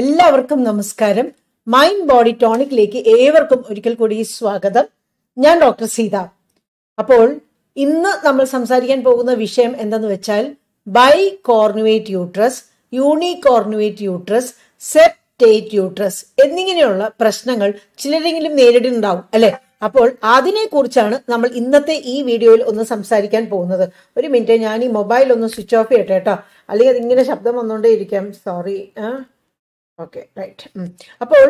എല്ലാവർക്കും നമസ്കാരം mind body ടോണിക്കിലേക്ക് ഏവർക്കും ഒരിക്കൽ കൂടി സ്വാഗതം ഞാൻ ഡോക്ടർ സീത അപ്പോൾ ഇന്ന് നമ്മൾ സംസാരിക്കാൻ പോകുന്ന വിഷയം എന്തെന്ന് വെച്ചാൽ bi cornuate uterus cornuate uterus septate uterus എന്നിങ്ങനെയുള്ള പ്രശ്നങ്ങൾ ചിലരെങ്കിലും നേരിടുന്നുണ്ടാവും അല്ലെ അപ്പോൾ അതിനെ കുറിച്ചാണ് നമ്മൾ ഇന്നത്തെ ഈ വീഡിയോയിൽ ഒന്ന് സംസാരിക്കാൻ പോകുന്നത് ഒരു മിനിറ്റ് ഞാൻ ഈ മൊബൈൽ ഒന്ന് സ്വിച്ച് ഓഫ് ചെയ്യട്ടെ കേട്ടോ അല്ലെങ്കിൽ അതിങ്ങനെ ശബ്ദം വന്നുകൊണ്ടേ ഇരിക്കാം സോറി ഓക്കെ റൈറ്റ് അപ്പോൾ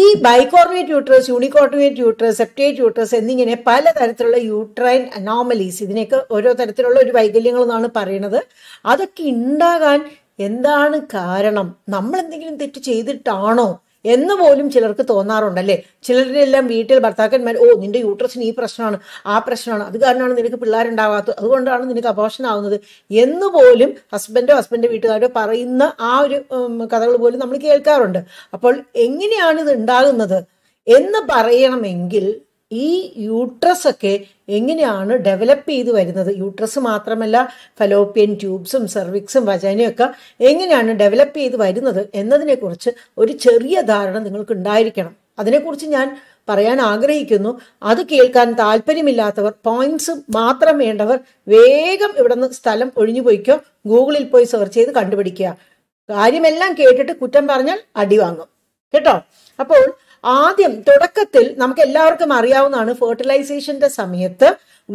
ഈ bicornuate uterus unicornuate uterus septate uterus എന്നിങ്ങനെ പല തരത്തിലുള്ള യൂട്രൈൻ അനോമലീസ് ഇതിനൊക്കെ ഓരോ തരത്തിലുള്ള ഒരു വൈകല്യങ്ങൾ എന്നാണ് പറയുന്നത് അതൊക്കെ ഉണ്ടാകാൻ എന്താണ് കാരണം നമ്മൾ എന്തെങ്കിലും തെറ്റ് ചെയ്തിട്ടാണോ എന്ന് പോലും ചിലർക്ക് തോന്നാറുണ്ടല്ലേ ചിലരുടെ എല്ലാം വീട്ടിൽ ഭർത്താക്കന്മാർ ഓ നിന്റെ യൂട്രസിന് ഈ പ്രശ്നമാണ് ആ പ്രശ്നമാണ് അത് കാരണമാണ് നിനക്ക് പിള്ളേരുണ്ടാവാത്തത് അതുകൊണ്ടാണ് നിനക്ക് അപോഷനാവുന്നത് എന്ന് പോലും ഹസ്ബൻഡോ ഹസ്ബൻഡ് വീട്ടുകാരോ പറയുന്ന ആ ഒരു കഥകൾ പോലും നമ്മൾ കേൾക്കാറുണ്ട് അപ്പോൾ എങ്ങനെയാണ് ഇത് ഉണ്ടാകുന്നത് എന്ന് പറയണമെങ്കിൽ ഈ യൂട്രസ് ഒക്കെ എങ്ങനെയാണ് ഡെവലപ്പ് ചെയ്ത് വരുന്നത് യൂട്രസ് മാത്രമല്ല ഫലോപ്പിയൻ ട്യൂബ്സും സെർവിക്സും വചനയൊക്കെ എങ്ങനെയാണ് ഡെവലപ്പ് ചെയ്ത് വരുന്നത് എന്നതിനെക്കുറിച്ച് ഒരു ചെറിയ ധാരണ നിങ്ങൾക്ക് ഉണ്ടായിരിക്കണം അതിനെക്കുറിച്ച് ഞാൻ പറയാൻ ആഗ്രഹിക്കുന്നു അത് കേൾക്കാൻ താല്പര്യമില്ലാത്തവർ പോയിന്റ്സ് മാത്രം വേണ്ടവർ വേഗം ഇവിടെ നിന്ന് സ്ഥലം ഒഴിഞ്ഞു പോയിക്കോ ഗൂഗിളിൽ പോയി സെർച്ച് ചെയ്ത് കണ്ടുപിടിക്കുക കാര്യമെല്ലാം കേട്ടിട്ട് കുറ്റം പറഞ്ഞാൽ അടി വാങ്ങും കേട്ടോ അപ്പോൾ ആദ്യം തുടക്കത്തിൽ നമുക്ക് എല്ലാവർക്കും അറിയാവുന്നതാണ് ഫെർട്ടിലൈസേഷന്റെ സമയത്ത്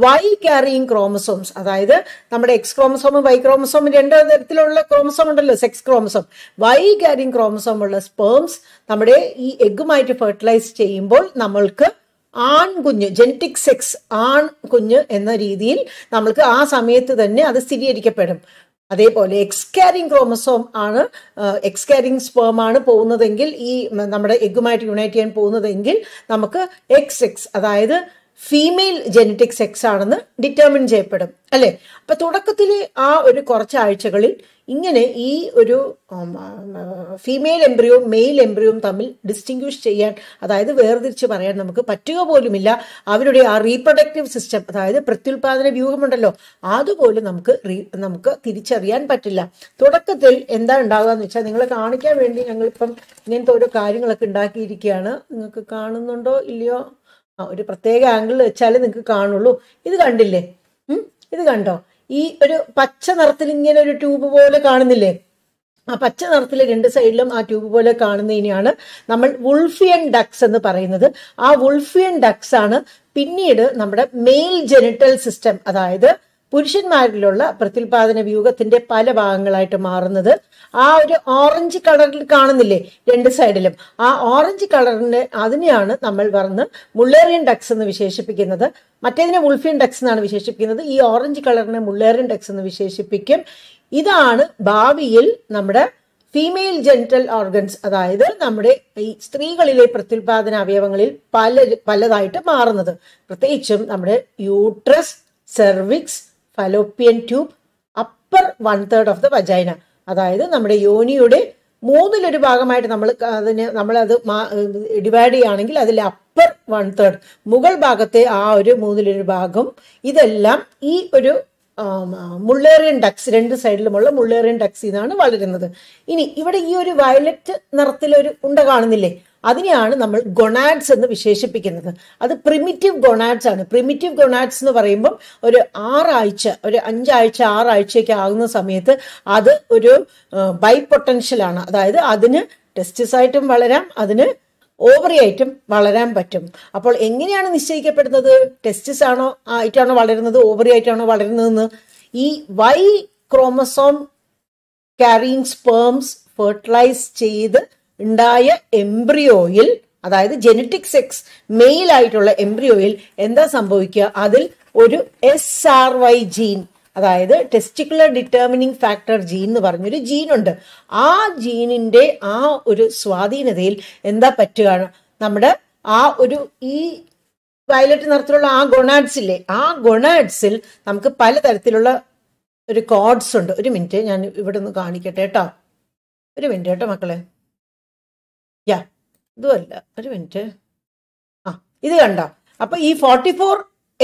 വൈ ക്യാരിയിങ് ക്രോമസോംസ് അതായത് നമ്മുടെ എക്സ് ക്രോമസോമും വൈ ക്രോമസോമും രണ്ട് തരത്തിലുള്ള ക്രോമസോം ഉണ്ടല്ലോ sex chromosome Y carrying chromosome ഉള്ള സ്പേംസ് നമ്മുടെ ഈ എഗ്ഗുമായിട്ട് ഫെർട്ടിലൈസ് ചെയ്യുമ്പോൾ നമ്മൾക്ക് ആൺകുഞ്ഞ് ജനറ്റിക് സെക്സ് ആൺ കുഞ്ഞ് എന്ന രീതിയിൽ നമ്മൾക്ക് ആ സമയത്ത് തന്നെ അത് സ്ഥിരീകരിക്കപ്പെടും അതേപോലെ എക്സ്കാരിങ് ക്രോമസോം ആണ് എക്സ്കാരിങ് സ്പേം ആണ് പോകുന്നതെങ്കിൽ ഈ നമ്മുടെ എഗ്ഗുമായിട്ട് യുണൈറ്റ് ചെയ്യാൻ പോകുന്നതെങ്കിൽ നമുക്ക് എക്സ് എക്സ് അതായത് ഫീമെയിൽ ജനറ്റിക് സെക്സ് ആണെന്ന് ഡിറ്റർമിൻ ചെയ്യപ്പെടും അല്ലെ അപ്പൊ തുടക്കത്തിലെ ആ ഒരു കുറച്ച് ആഴ്ചകളിൽ ഇങ്ങനെ ഈ ഒരു ഫീമെയിൽ എംബ്രിയോ മെയിൽ എംബ്രിയോം തമ്മിൽ ഡിസ്റ്റിങ്ക്വിഷ് ചെയ്യാൻ അതായത് വേർതിരിച്ച് പറയാൻ നമുക്ക് പറ്റുക പോലുമില്ല അവരുടെ ആ റീപ്രൊഡക്റ്റീവ് സിസ്റ്റം അതായത് പ്രത്യുൽപാദന വ്യൂഹമുണ്ടല്ലോ അതുപോലും നമുക്ക് നമുക്ക് തിരിച്ചറിയാൻ പറ്റില്ല തുടക്കത്തിൽ എന്താ ഉണ്ടാകുക എന്ന് വെച്ചാൽ നിങ്ങളെ കാണിക്കാൻ വേണ്ടി ഞങ്ങളിപ്പം ഇങ്ങനത്തെ ഓരോ കാര്യങ്ങളൊക്കെ ഉണ്ടാക്കിയിരിക്കുകയാണ് നിങ്ങൾക്ക് കാണുന്നുണ്ടോ ഇല്ലയോ ഒരു പ്രത്യേക ആംഗിളിൽ വെച്ചാലേ നിങ്ങൾക്ക് കാണുള്ളൂ ഇത് കണ്ടില്ലേ ഇത് കണ്ടോ ഈ ഒരു പച്ച നിറത്തിൽ ഇങ്ങനെ ഒരു ട്യൂബ് പോലെ കാണുന്നില്ലേ ആ പച്ച നിറത്തിലെ രണ്ട് സൈഡിലും ആ ട്യൂബ് പോലെ കാണുന്നതിനെയാണ് നമ്മൾ വുൾഫിയൻ ഡക്സ് എന്ന് പറയുന്നത് ആ വുൾഫിയൻ ഡക്സ് ആണ് പിന്നീട് നമ്മുടെ മെയിൽ ജെനിറ്റൽ സിസ്റ്റം അതായത് പുരുഷന്മാരിലുള്ള പ്രത്യുൽപാദന വ്യൂഹത്തിന്റെ പല ഭാഗങ്ങളായിട്ട് മാറുന്നത് ആ ഒരു ഓറഞ്ച് കളറിൽ കാണുന്നില്ലേ രണ്ട് സൈഡിലും ആ ഓറഞ്ച് കളറിന്റെ അതിനെയാണ് നമ്മൾ പറഞ്ഞ് മുള്ളേറിയൻ ഡക്സ് എന്ന് വിശേഷിപ്പിക്കുന്നത് മറ്റേതിനെ ഉൾഫിയൻ ഡക്സ് എന്നാണ് വിശേഷിപ്പിക്കുന്നത് ഈ ഓറഞ്ച് കളറിനെ മുള്ളേറിയൻ ഡക്സ് എന്ന് വിശേഷിപ്പിക്കും ഇതാണ് ഭാവിയിൽ നമ്മുടെ ഫീമെയിൽ ജെനിറ്റൽ ഓർഗൻസ് അതായത് നമ്മുടെ ഈ സ്ത്രീകളിലെ പ്രത്യുൽപാദന അവയവങ്ങളിൽ പല പലതായിട്ട് മാറുന്നത് പ്രത്യേകിച്ചും നമ്മുടെ uterus cervix fallopian tube upper one third of the vagina അതായത് നമ്മുടെ യോനിയുടെ മൂന്നിലൊരു ഭാഗമായിട്ട് നമ്മൾ അതിന് നമ്മളത് ഡിവൈഡ് ചെയ്യുകയാണെങ്കിൽ അതിൽ അപ്പർ വൺ തേർഡ് മുകൾ ഭാഗത്തെ ആ ഒരു മൂന്നിലൊരു ഭാഗം ഇതെല്ലാം ഈ ഒരു മുള്ളേറിയൻ ഡക്സ് രണ്ട് സൈഡിലുമുള്ള മുള്ളേറിയൻ ഡക്സ് ഇതാണ് വളരുന്നത് ഇനി ഇവിടെ ഈ ഒരു വയലറ്റ് നിറത്തിലൊരു ഉണ്ട കാണുന്നില്ലേ അതിനെയാണ് നമ്മൾ ഗൊണാഡ്സ് എന്ന് വിശേഷിപ്പിക്കുന്നത് അത് പ്രിമിറ്റീവ് ഗൊണാഡ്സ് ആണ് പ്രിമിറ്റീവ് ഗൊണാഡ്സ് എന്ന് പറയുമ്പം ഒരു ആറാഴ്ച ഒരു അഞ്ചാഴ്ച ആറാഴ്ചയൊക്കെ ആകുന്ന സമയത്ത് അത് ഒരു ബൈ പൊട്ടൻഷ്യലാണ് അതായത് അതിന് ടെസ്റ്റിസായിട്ടും വളരാം അതിന് ഓവറി ആയിട്ടും വളരാൻ പറ്റും അപ്പോൾ എങ്ങനെയാണ് നിശ്ചയിക്കപ്പെടുന്നത് ടെസ്റ്റിസ് ആണോ ആയിട്ടാണോ വളരുന്നത് ഓവറി ആയിട്ടാണോ വളരുന്നതെന്ന് ഈ Y chromosome carrying sperms fertilize ചെയ്ത് ഉണ്ടായ എംബ്രിയോയിൽ അതായത് ജനറ്റിക് സെക്സ് മെയിൽ ആയിട്ടുള്ള എംബ്രിയോയിൽ എന്താ സംഭവിക്കുക അതിൽ ഒരു എസ് ആർ വൈ ജീൻ അതായത് ടെസ്റ്റിക്കുലർ ഡിറ്റർമിനിങ് ഫാക്ടർ ജീൻ എന്ന് പറഞ്ഞൊരു ജീനുണ്ട് ആ ജീനിന്റെ ആ ഒരു സ്വാധീനതയിൽ എന്താ പറ്റുകയാണ് നമ്മുടെ ആ ഒരു ഈ വയലറ്റ് നിറത്തിലുള്ള ആ ഗൊണാഡ്സില്ലേ ആ ഗൊണാഡ്സിൽ നമുക്ക് പലതരത്തിലുള്ള ഒരു കോഡ്സ് ഉണ്ട് ഒരു മിനിറ്റ് ഞാൻ ഇവിടെ ഒന്ന് കാണിക്കട്ടെ കേട്ടോ ഒരു മിനിറ്റ് കേട്ടോ മക്കളെ യാ ഇതുമല്ല ഒരു മിനിറ്റ് ആ ഇത് കണ്ട അപ്പൊ ഈ ഫോർട്ടി ഫോർ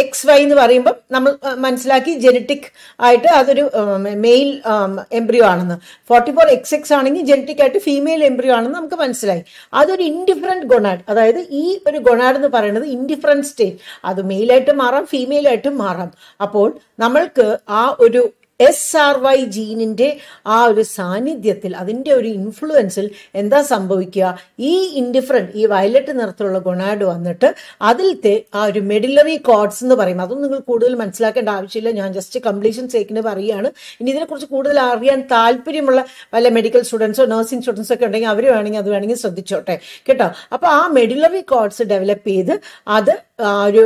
എക്സ് വൈ എന്ന് പറയുമ്പോൾ നമ്മൾ മനസ്സിലാക്കി ജനറ്റിക് ആയിട്ട് അതൊരു മെയിൽ എംബ്രിയോ ആണെന്ന് ഫോർട്ടി ഫോർ എക്സ് എക്സ് ആണെങ്കിൽ ജനറ്റിക് ആയിട്ട് ഫീമെയിൽ എംബ്രിയോ ആണെന്ന് നമുക്ക് മനസ്സിലായി അതൊരു ഇൻഡിഫറൻറ്റ് ഗൊണാഡ് അതായത് ഈ ഒരു ഗൊണാഡ് എന്ന് പറയുന്നത് ഇൻഡിഫറൻറ്റ് സ്റ്റേറ്റ് അത് മെയിലായിട്ട് മാറാം ഫീമെയിലായിട്ടും മാറാം അപ്പോൾ നമ്മൾക്ക് ആ ഒരു എസ് ആർ വൈ ജീനിന്റെ ആ ഒരു സാന്നിധ്യത്തിൽ അതിന്റെ ഒരു ഇൻഫ്ലുവൻസിൽ എന്താ സംഭവിക്കുക ഈ ഇൻഡിഫറൻറ്റ് ഈ വയലറ്റ് നിറത്തിലുള്ള ഗൊണാഡ് വന്നിട്ട് അതിലത്തെ ആ ഒരു മെഡിലറി കോഡ്സ് എന്ന് പറയും അതൊന്നും നിങ്ങൾ കൂടുതൽ മനസ്സിലാക്കേണ്ട ആവശ്യമില്ല ഞാൻ ജസ്റ്റ് കംപ്ലീഷൻ സേക്കിന് പറയുകയാണ് ഇനി ഇതിനെക്കുറിച്ച് കൂടുതൽ അറിയാൻ താല്പര്യമുള്ള വല്ല മെഡിക്കൽ സ്റ്റുഡൻസോ നഴ്സിംഗ് സ്റ്റുഡൻസോ ഒക്കെ ഉണ്ടെങ്കിൽ അവർ വേണമെങ്കിൽ അത് വേണമെങ്കിൽ ശ്രദ്ധിച്ചോട്ടെ കേട്ടോ അപ്പോൾ ആ മെഡിലറി കോഡ്സ് ഡെവലപ്പ് ചെയ്ത് അത് ഒരു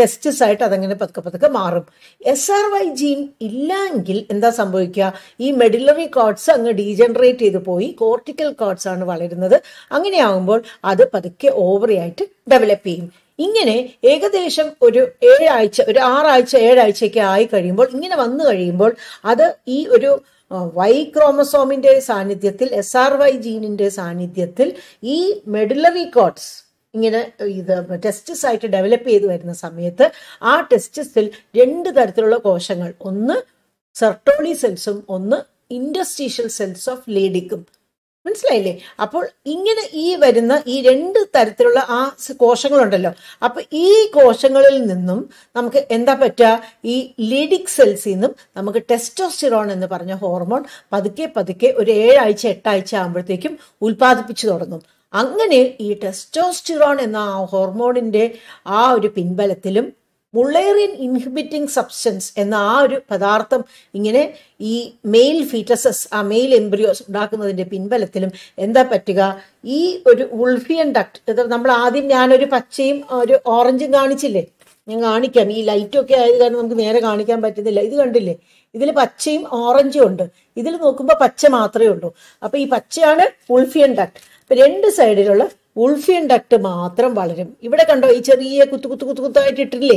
ടെസ്റ്റസ് ആയിട്ട് അതങ്ങനെ പതുക്കെ പതുക്കെ മാറും എസ് ആർ വൈ ജീൻ ഇല്ലെങ്കിൽ എന്താ സംഭവിക്കുക ഈ മെഡിലറി കോഡ്സ് അങ്ങ് ഡീജനറേറ്റ് ചെയ്ത് പോയി കോർട്ടിക്കൽ കോഡ്സ് ആണ് വളരുന്നത് അങ്ങനെയാകുമ്പോൾ അത് പതുക്കെ ഓവറി ആയിട്ട് ഡെവലപ്പ് ചെയ്യും ഇങ്ങനെ ഏകദേശം ഒരു ഏഴാഴ്ച ഒരു ആറാഴ്ച ഏഴാഴ്ചയൊക്കെ ആയി കഴിയുമ്പോൾ ഇങ്ങനെ വന്നു കഴിയുമ്പോൾ അത് ഈ ഒരു വൈ ക്രോമസോമിന്റെ സാന്നിധ്യത്തിൽ എസ് ആർ വൈ ജീനിന്റെ സാന്നിധ്യത്തിൽ ഈ മെഡിലറി കോഡ്സ് ഇങ്ങനെ ഇത് ടെസ്റ്റിസ് ആയിട്ട് ഡെവലപ്പ് ചെയ്തു വരുന്ന സമയത്ത് ആ ടെസ്റ്റിസിൽ രണ്ട് തരത്തിലുള്ള കോശങ്ങൾ ഒന്ന് സെർട്ടോണി സെൽസും ഒന്ന് ഇൻഡസ്ട്രീഷ്യൽ സെൽസ് ഓഫ് ലേഡിക്കും മനസ്സിലായില്ലേ അപ്പോൾ ഇങ്ങനെ ഈ വരുന്ന ഈ രണ്ട് തരത്തിലുള്ള ആ കോശങ്ങളുണ്ടല്ലോ അപ്പൊ ഈ കോശങ്ങളിൽ നിന്നും നമുക്ക് എന്താ പറ്റുക ഈ ലേഡിക് സെൽസിൽ നിന്നും നമുക്ക് ടെസ്റ്റോസ്റ്റിറോൺ എന്ന് പറഞ്ഞ ഹോർമോൺ പതുക്കെ പതുക്കെ ഒരു ഏഴാഴ്ച എട്ടാഴ്ച ആകുമ്പോഴത്തേക്കും ഉൽപ്പാദിപ്പിച്ചു തുടങ്ങും അങ്ങനെ ഈ ടെസ്റ്റോസ്റ്റിറോൺ എന്ന ആ ഹോർമോണിൻ്റെ ആ ഒരു പിൻബലത്തിലും മുള്ളേറിയൻ ഇൻഹിബിറ്റിംഗ് സബ്സ്റ്റൻസ് എന്ന ആ ഒരു പദാർത്ഥം ഇങ്ങനെ ഈ മെയിൽ ഫീറ്റസസ് ആ മെയിൽ എംബ്രിയോസ് ഉണ്ടാക്കുന്നതിൻ്റെ പിൻബലത്തിലും എന്താ പറ്റുക ഈ ഒരു ഉൾഫിയൻ ഡക്ട് ഇത് നമ്മൾ ആദ്യം ഞാനൊരു പച്ചയും ഒരു ഓറഞ്ചും കാണിച്ചില്ലേ ഞാൻ കാണിക്കാം ഈ ലൈറ്റൊക്കെ ആയത് കാരണം നമുക്ക് നേരെ കാണിക്കാൻ പറ്റുന്നില്ല ഇത് കണ്ടില്ലേ ഇതിൽ പച്ചയും ഓറഞ്ചും ഉണ്ട് ഇതിൽ നോക്കുമ്പോൾ പച്ച മാത്രമേ ഉള്ളൂ അപ്പോൾ ഈ പച്ചയാണ് ഉൾഫിയൻ ഡക്ട് അപ്പൊ രണ്ട് സൈഡിലുള്ള ഉൾഫിയൻ ഡക്ട് മാത്രം വളരും ഇവിടെ കണ്ടോ ഈ ചെറിയ കുത്തു കുത്തു കുത്തു കുത്തായിട്ട് ഇട്ടില്ലേ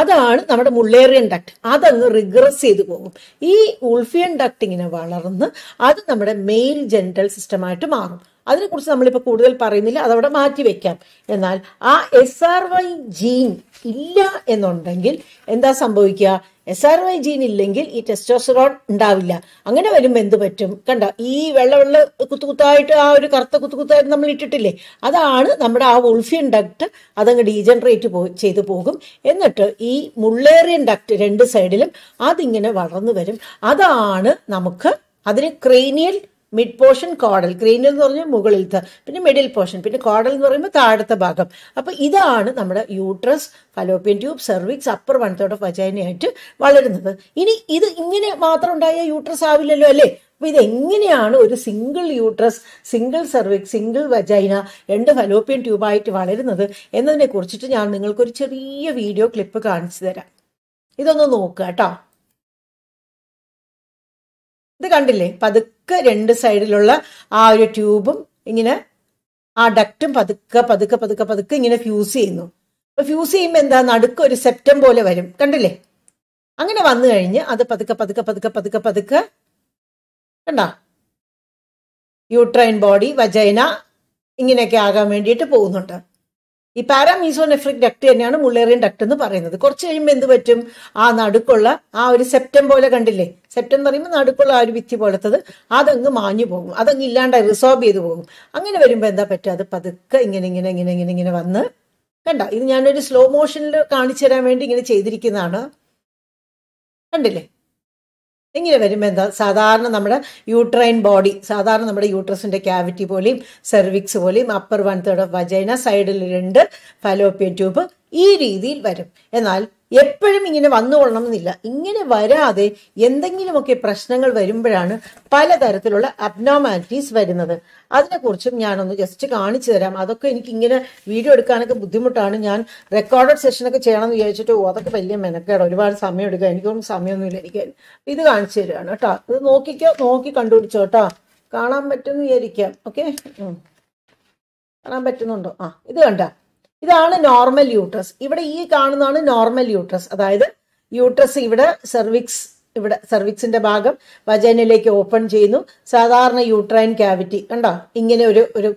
അതാണ് നമ്മുടെ മുള്ളേറിയൻ ഡക്ട് അതങ്ങ് റിഗ്രസ് ചെയ്തു പോകും ഈ ഉൾഫിയൻ ഡക്ട് ഇങ്ങനെ വളർന്ന് അത് നമ്മുടെ മെയിൽ ജനറൽ സിസ്റ്റമായിട്ട് മാറും അതിനെക്കുറിച്ച് നമ്മളിപ്പോൾ കൂടുതൽ പറയുന്നില്ല അതവിടെ മാറ്റി വെക്കാം എന്നാൽ ആ എസ് ആർ വൈ ജീൻ ഇല്ല എന്നുണ്ടെങ്കിൽ എന്താ സംഭവിക്കുക എസ് ആർ വൈ ജീൻ ഇല്ലെങ്കിൽ ഈ ടെസ്റ്റോസറോൺ ഉണ്ടാവില്ല അങ്ങനെ വരുമ്പോൾ എന്ത് പറ്റും കണ്ട ഈ വെള്ള വെള്ള കുത്തുകുത്തായിട്ട് ആ ഒരു കറുത്ത കുത്തുകുത്തായിട്ട് നമ്മൾ ഇട്ടിട്ടില്ലേ അതാണ് നമ്മുടെ ആ ഉൾഫിയൻ ഡക്ട് അതങ്ങ് ഡീജനറേറ്റ് പോ ചെയ്തു പോകും എന്നിട്ട് ഈ മുള്ളേറിയൻ ഡക്ട് രണ്ട് സൈഡിലും അതിങ്ങനെ വളർന്നു വരും അതാണ് നമുക്ക് അതിന് ക്രേനിയൽ മിഡ് പോർഷൻ കോഡൽ ക്രീനിൽ എന്ന് പറഞ്ഞാൽ മുകളിലത്തെ പിന്നെ മിഡിൽ പോർഷൻ പിന്നെ കോഡൽ എന്ന് പറയുമ്പോൾ താഴത്തെ ഭാഗം അപ്പോൾ ഇതാണ് നമ്മുടെ uterus fallopian tube cervix upper one of വജൈനയായിട്ട് വളരുന്നത് ഇനി ഇത് ഇങ്ങനെ മാത്രം ഉണ്ടായ യൂട്രസ് ആവില്ലല്ലോ അല്ലേ അപ്പോൾ ഇതെങ്ങനെയാണ് ഒരു single uterus single cervix single vagina രണ്ട് ഫലോപ്പിയൻ ട്യൂബായിട്ട് വളരുന്നത് എന്നതിനെ കുറിച്ചിട്ട് ഞാൻ നിങ്ങൾക്കൊരു ചെറിയ വീഡിയോ ക്ലിപ്പ് കാണിച്ചു തരാം ഇതൊന്ന് നോക്കുക കേട്ടോ ഇത് കണ്ടില്ലേ പതുക്കെ രണ്ട് സൈഡിലുള്ള ആ ഒരു ട്യൂബും ഇങ്ങനെ ആ ഡക്റ്റും പതുക്കെ പതുക്കെ പതുക്കെ പതുക്കെ ഇങ്ങനെ ഫ്യൂസ് ചെയ്യുന്നു അപ്പൊ ഫ്യൂസ് ചെയ്യുമ്പോൾ എന്താ നടുക്ക് ഒരു സെപ്റ്റം പോലെ വരും കണ്ടില്ലേ അങ്ങനെ വന്നു കഴിഞ്ഞ് അത് പതുക്കെ പതുക്കെ പതുക്കെ പതുക്കെ പതുക്കെ കണ്ട യൂട്രൈൻ ബോഡി വജൈന ഇങ്ങനെയൊക്കെ ആകാൻ വേണ്ടിയിട്ട് പോകുന്നുണ്ട് ഈ പാരാമീസോനെഫ്രിക് ഡക്ട് തന്നെയാണ് മുള്ളേറിയൻ ഡക്ട് എന്ന് പറയുന്നത് കുറച്ച് കഴിയുമ്പോൾ എന്ത് പറ്റും ആ നടുക്കുള്ള ആ ഒരു സെപ്റ്റം പോലെ കണ്ടില്ലേ സെപ്റ്റം എന്ന് പറയുമ്പോൾ നടുക്കുള്ള ആ ഒരു വിത്തി പോലത്തത് അതങ്ങ് മാഞ്ഞു പോകും അതങ്ങ് ഇല്ലാണ്ടായി റിസോൾവ് ചെയ്ത് പോകും അങ്ങനെ വരുമ്പോൾ എന്താ പറ്റുക അത് പതുക്കെ ഇങ്ങനെ ഇങ്ങനെ ഇങ്ങനെ ഇങ്ങനെ ഇങ്ങനെ വന്ന് കണ്ട ഇത് ഞാനൊരു സ്ലോ മോഷനിൽ കാണിച്ചു തരാൻ വേണ്ടി ഇങ്ങനെ ചെയ്തിരിക്കുന്നതാണ് കണ്ടില്ലേ ഇങ്ങനെ വരുമ്പോൾ എന്താ സാധാരണ നമ്മുടെ യൂട്രൈൻ ബോഡി സാധാരണ നമ്മുടെ യൂട്രസിൻ്റെ ക്യാവിറ്റി പോലെയും സെർവിക്സ് പോലെയും upper one third of vagina സൈഡിൽ രണ്ട് ഫലോപ്പിയൻ ട്യൂബ് ഈ രീതിയിൽ വരും എന്നാൽ എപ്പോഴും ഇങ്ങനെ വന്നുകൊള്ളണം എന്നില്ല ഇങ്ങനെ വരാതെ എന്തെങ്കിലുമൊക്കെ പ്രശ്നങ്ങൾ വരുമ്പോഴാണ് പലതരത്തിലുള്ള അബ്നോമാലിറ്റീസ് വരുന്നത് അതിനെക്കുറിച്ചും ഞാനൊന്ന് ജസ്റ്റ് കാണിച്ചു തരാം അതൊക്കെ എനിക്ക് ഇങ്ങനെ വീഡിയോ എടുക്കാനൊക്കെ ബുദ്ധിമുട്ടാണ് ഞാൻ റെക്കോർഡഡ് സെഷനൊക്കെ ചെയ്യണമെന്ന് വിചാരിച്ചിട്ട് അതൊക്കെ വലിയ മെനക്കേട് ഒരുപാട് സമയം എടുക്കുക എനിക്കൊന്നും സമയമൊന്നുമില്ല എനിക്ക് ഇത് കാണിച്ചു തരികയാണ് കേട്ടോ ഇത് നോക്കിക്കോ നോക്കി കണ്ടുപിടിച്ചോ കേട്ടോ കാണാൻ പറ്റുമെന്ന് വിചാരിക്കാം ഓക്കെ കാണാൻ പറ്റുന്നുണ്ടോ ആ ഇത് കണ്ട ഇതാണ് നോർമൽ യൂട്രസ് ഇവിടെ ഈ കാണുന്നതാണ് നോർമൽ യൂട്രസ് അതായത് യൂട്രസ് ഇവിടെ സെർവിക്സ് ഇവിടെ സെർവിക്സിന്റെ ഭാഗം വജനിലേക്ക് ഓപ്പൺ ചെയ്യുന്നു സാധാരണ യൂട്രൈൻ ക്യാവിറ്റി കണ്ടോ ഇങ്ങനെ ഒരു ഒരു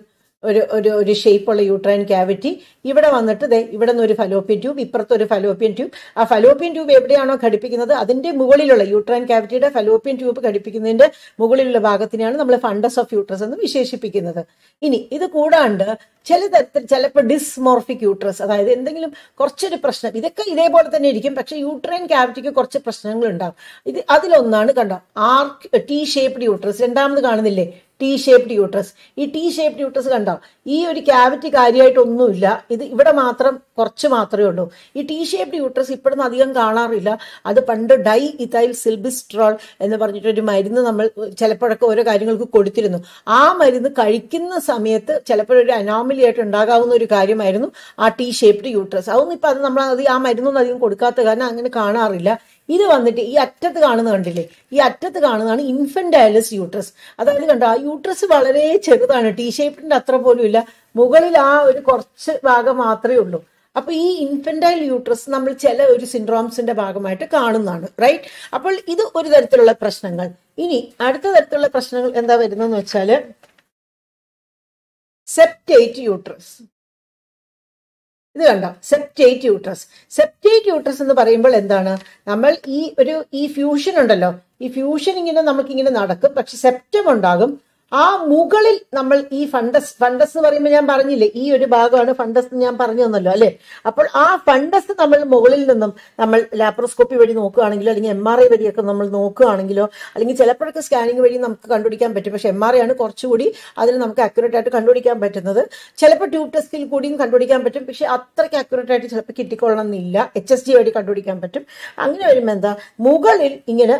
ഒരു ഒരു ഒരു ഷേപ്പുള്ള യൂട്രൈൻ ക്യാവിറ്റി ഇവിടെ വന്നിട്ട് ദേ ഇവിടെ നിന്ന് ഒരു ഫലോപ്യൻ ട്യൂബ് ഇപ്പുറത്തൊരു ഫലോപ്യൻ ട്യൂബ് ആ ഫലോപ്യൻ ട്യൂബ് എവിടെയാണോ ഘടിപ്പിക്കുന്നത് അതിന്റെ മുകളിലുള്ള യൂട്രൈൻ ക്യാവിറ്റിയുടെ ഫലോപ്യൻ ട്യൂബ് ഘടിപ്പിക്കുന്നതിന്റെ മുകളിലുള്ള ഭാഗത്തിനെയാണ് നമ്മൾ ഫണ്ടസ് ഓഫ് യൂട്രസ് എന്ന് വിശേഷിപ്പിക്കുന്നത് ഇനി ഇത് കൂടാണ്ട് ചില തരത്തിൽ ചിലപ്പോൾ ഡിസ്മോർഫിക് യൂട്രസ് അതായത് എന്തെങ്കിലും കുറച്ചൊരു പ്രശ്നം ഇതൊക്കെ ഇതേപോലെ തന്നെ ഇരിക്കും പക്ഷേ യൂട്രൈൻ ക്യാവിറ്റിക്ക് കുറച്ച് പ്രശ്നങ്ങൾ ഉണ്ടാകും ഇത് അതിലൊന്നാണ് കണ്ടോ ആർക്ക് ടി ഷേപ്ഡ് യൂട്രസ് രണ്ടാമത് കാണുന്നില്ലേ ടി ഷേപ്ഡ് യൂട്രസ് ഈ ടി ഷേപ്ഡ് യൂട്രസ് കണ്ടോ ഈ ഒരു ക്യാവിറ്റി കാര്യമായിട്ടൊന്നുമില്ല ഇത് ഇവിടെ മാത്രം കുറച്ച് മാത്രമേ ഉള്ളൂ ഈ ടി ഷേപ്ഡ് യൂട്രസ് ഇപ്പോഴൊന്നും അധികം കാണാറില്ല അത് പണ്ട് ഡൈ ഇതൈൽ സിൽബിസ്ട്രോൾ എന്ന് പറഞ്ഞിട്ടൊരു മരുന്ന് നമ്മൾ ചിലപ്പോഴൊക്കെ ഓരോ കാര്യങ്ങൾക്ക് കൊടുത്തിരുന്നു ആ മരുന്ന് കഴിക്കുന്ന സമയത്ത് ചിലപ്പോഴൊരു അനോമലി ആയിട്ട് ഉണ്ടാകാവുന്ന ഒരു കാര്യമായിരുന്നു ആ ടി ഷേപ്ഡ് യൂട്രസ് അതൊന്നും ഇപ്പം അത് നമ്മൾ അത് ആ മരുന്നൊന്നും അധികം കൊടുക്കാത്ത കാരണം അങ്ങനെ കാണാറില്ല ഇത് വന്നിട്ട് ഈ അറ്റത്ത് കാണുന്ന കണ്ടില്ലേ ഈ അറ്റത്ത് കാണുന്നതാണ് ഇൻഫെന്റൈലസ് യൂട്രസ് അതായത് കണ്ടോ ആ യൂട്രസ് വളരെ ചെറുതാണ് ടീ ഷേപ്പിന്റെ അത്ര പോലും ഇല്ല മുകളിൽ ആ ഒരു കുറച്ച് ഭാഗം മാത്രമേ ഉള്ളൂ അപ്പൊ ഈ ഇൻഫെന്റൈൽ യൂട്രസ് നമ്മൾ ചില ഒരു സിൻഡ്രോംസിന്റെ ഭാഗമായിട്ട് കാണുന്നതാണ് റൈറ്റ് അപ്പോൾ ഇത് ഒരു തരത്തിലുള്ള പ്രശ്നങ്ങൾ ഇനി അടുത്ത തരത്തിലുള്ള പ്രശ്നങ്ങൾ എന്താ വരുന്നതെന്ന് വെച്ചാൽ സെപ്റ്റേറ്റ് യൂട്രസ് ഇത് കണ്ടോ സെപ്റ്റേറ്റ് യൂട്രസ് സെപ്റ്റേറ്റ് യൂട്രസ് എന്ന് പറയുമ്പോൾ എന്താണ് നമ്മൾ ഈ ഒരു ഈ ഫ്യൂഷൻ ഉണ്ടല്ലോ ഈ ഫ്യൂഷൻ ഇങ്ങനെ നമുക്ക് ഇങ്ങനെ നടക്കും പക്ഷെ സെപ്റ്റം ഉണ്ടാകും ആ മുകളിൽ നമ്മൾ ഈ ഫണ്ടസ് ഫണ്ടസ് എന്ന് പറയുമ്പോൾ ഞാൻ പറഞ്ഞില്ലേ ഈ ഒരു ഭാഗമാണ് ഫണ്ടസ് എന്ന് ഞാൻ പറഞ്ഞു തന്നല്ലോ അല്ലെ അപ്പോൾ ആ ഫണ്ടസ് നമ്മൾ മുകളിൽ നിന്നും നമ്മൾ ലാപ്രോസ്കോപ്പി വഴി നോക്കുകയാണെങ്കിലോ അല്ലെങ്കിൽ എം ആർ ഐ വഴിയൊക്കെ നമ്മൾ നോക്കുകയാണെങ്കിലോ അല്ലെങ്കിൽ ചിലപ്പോഴൊക്കെ സ്കാനിങ് വഴി നമുക്ക് കണ്ടുപിടിക്കാൻ പറ്റും പക്ഷെ എം ആർ ഐ ആണ് കുറച്ചുകൂടി അതിന് നമുക്ക് അക്യുറേറ്റ് ആയിട്ട് കണ്ടുപിടിക്കാൻ പറ്റുന്നത് ചിലപ്പോൾ ട്യൂബ് ടെസ്റ്റിൽ കൂടിയും കണ്ടുപിടിക്കാൻ പറ്റും പക്ഷെ അത്രയ്ക്ക് അക്യുറേറ്റ് ആയിട്ട് ചിലപ്പോൾ എന്നില്ല എച്ച് എസ് ജി വഴി കണ്ടുപിടിക്കാൻ പറ്റും അങ്ങനെ വരുമ്പോൾ എന്താ മുകളിൽ ഇങ്ങനെ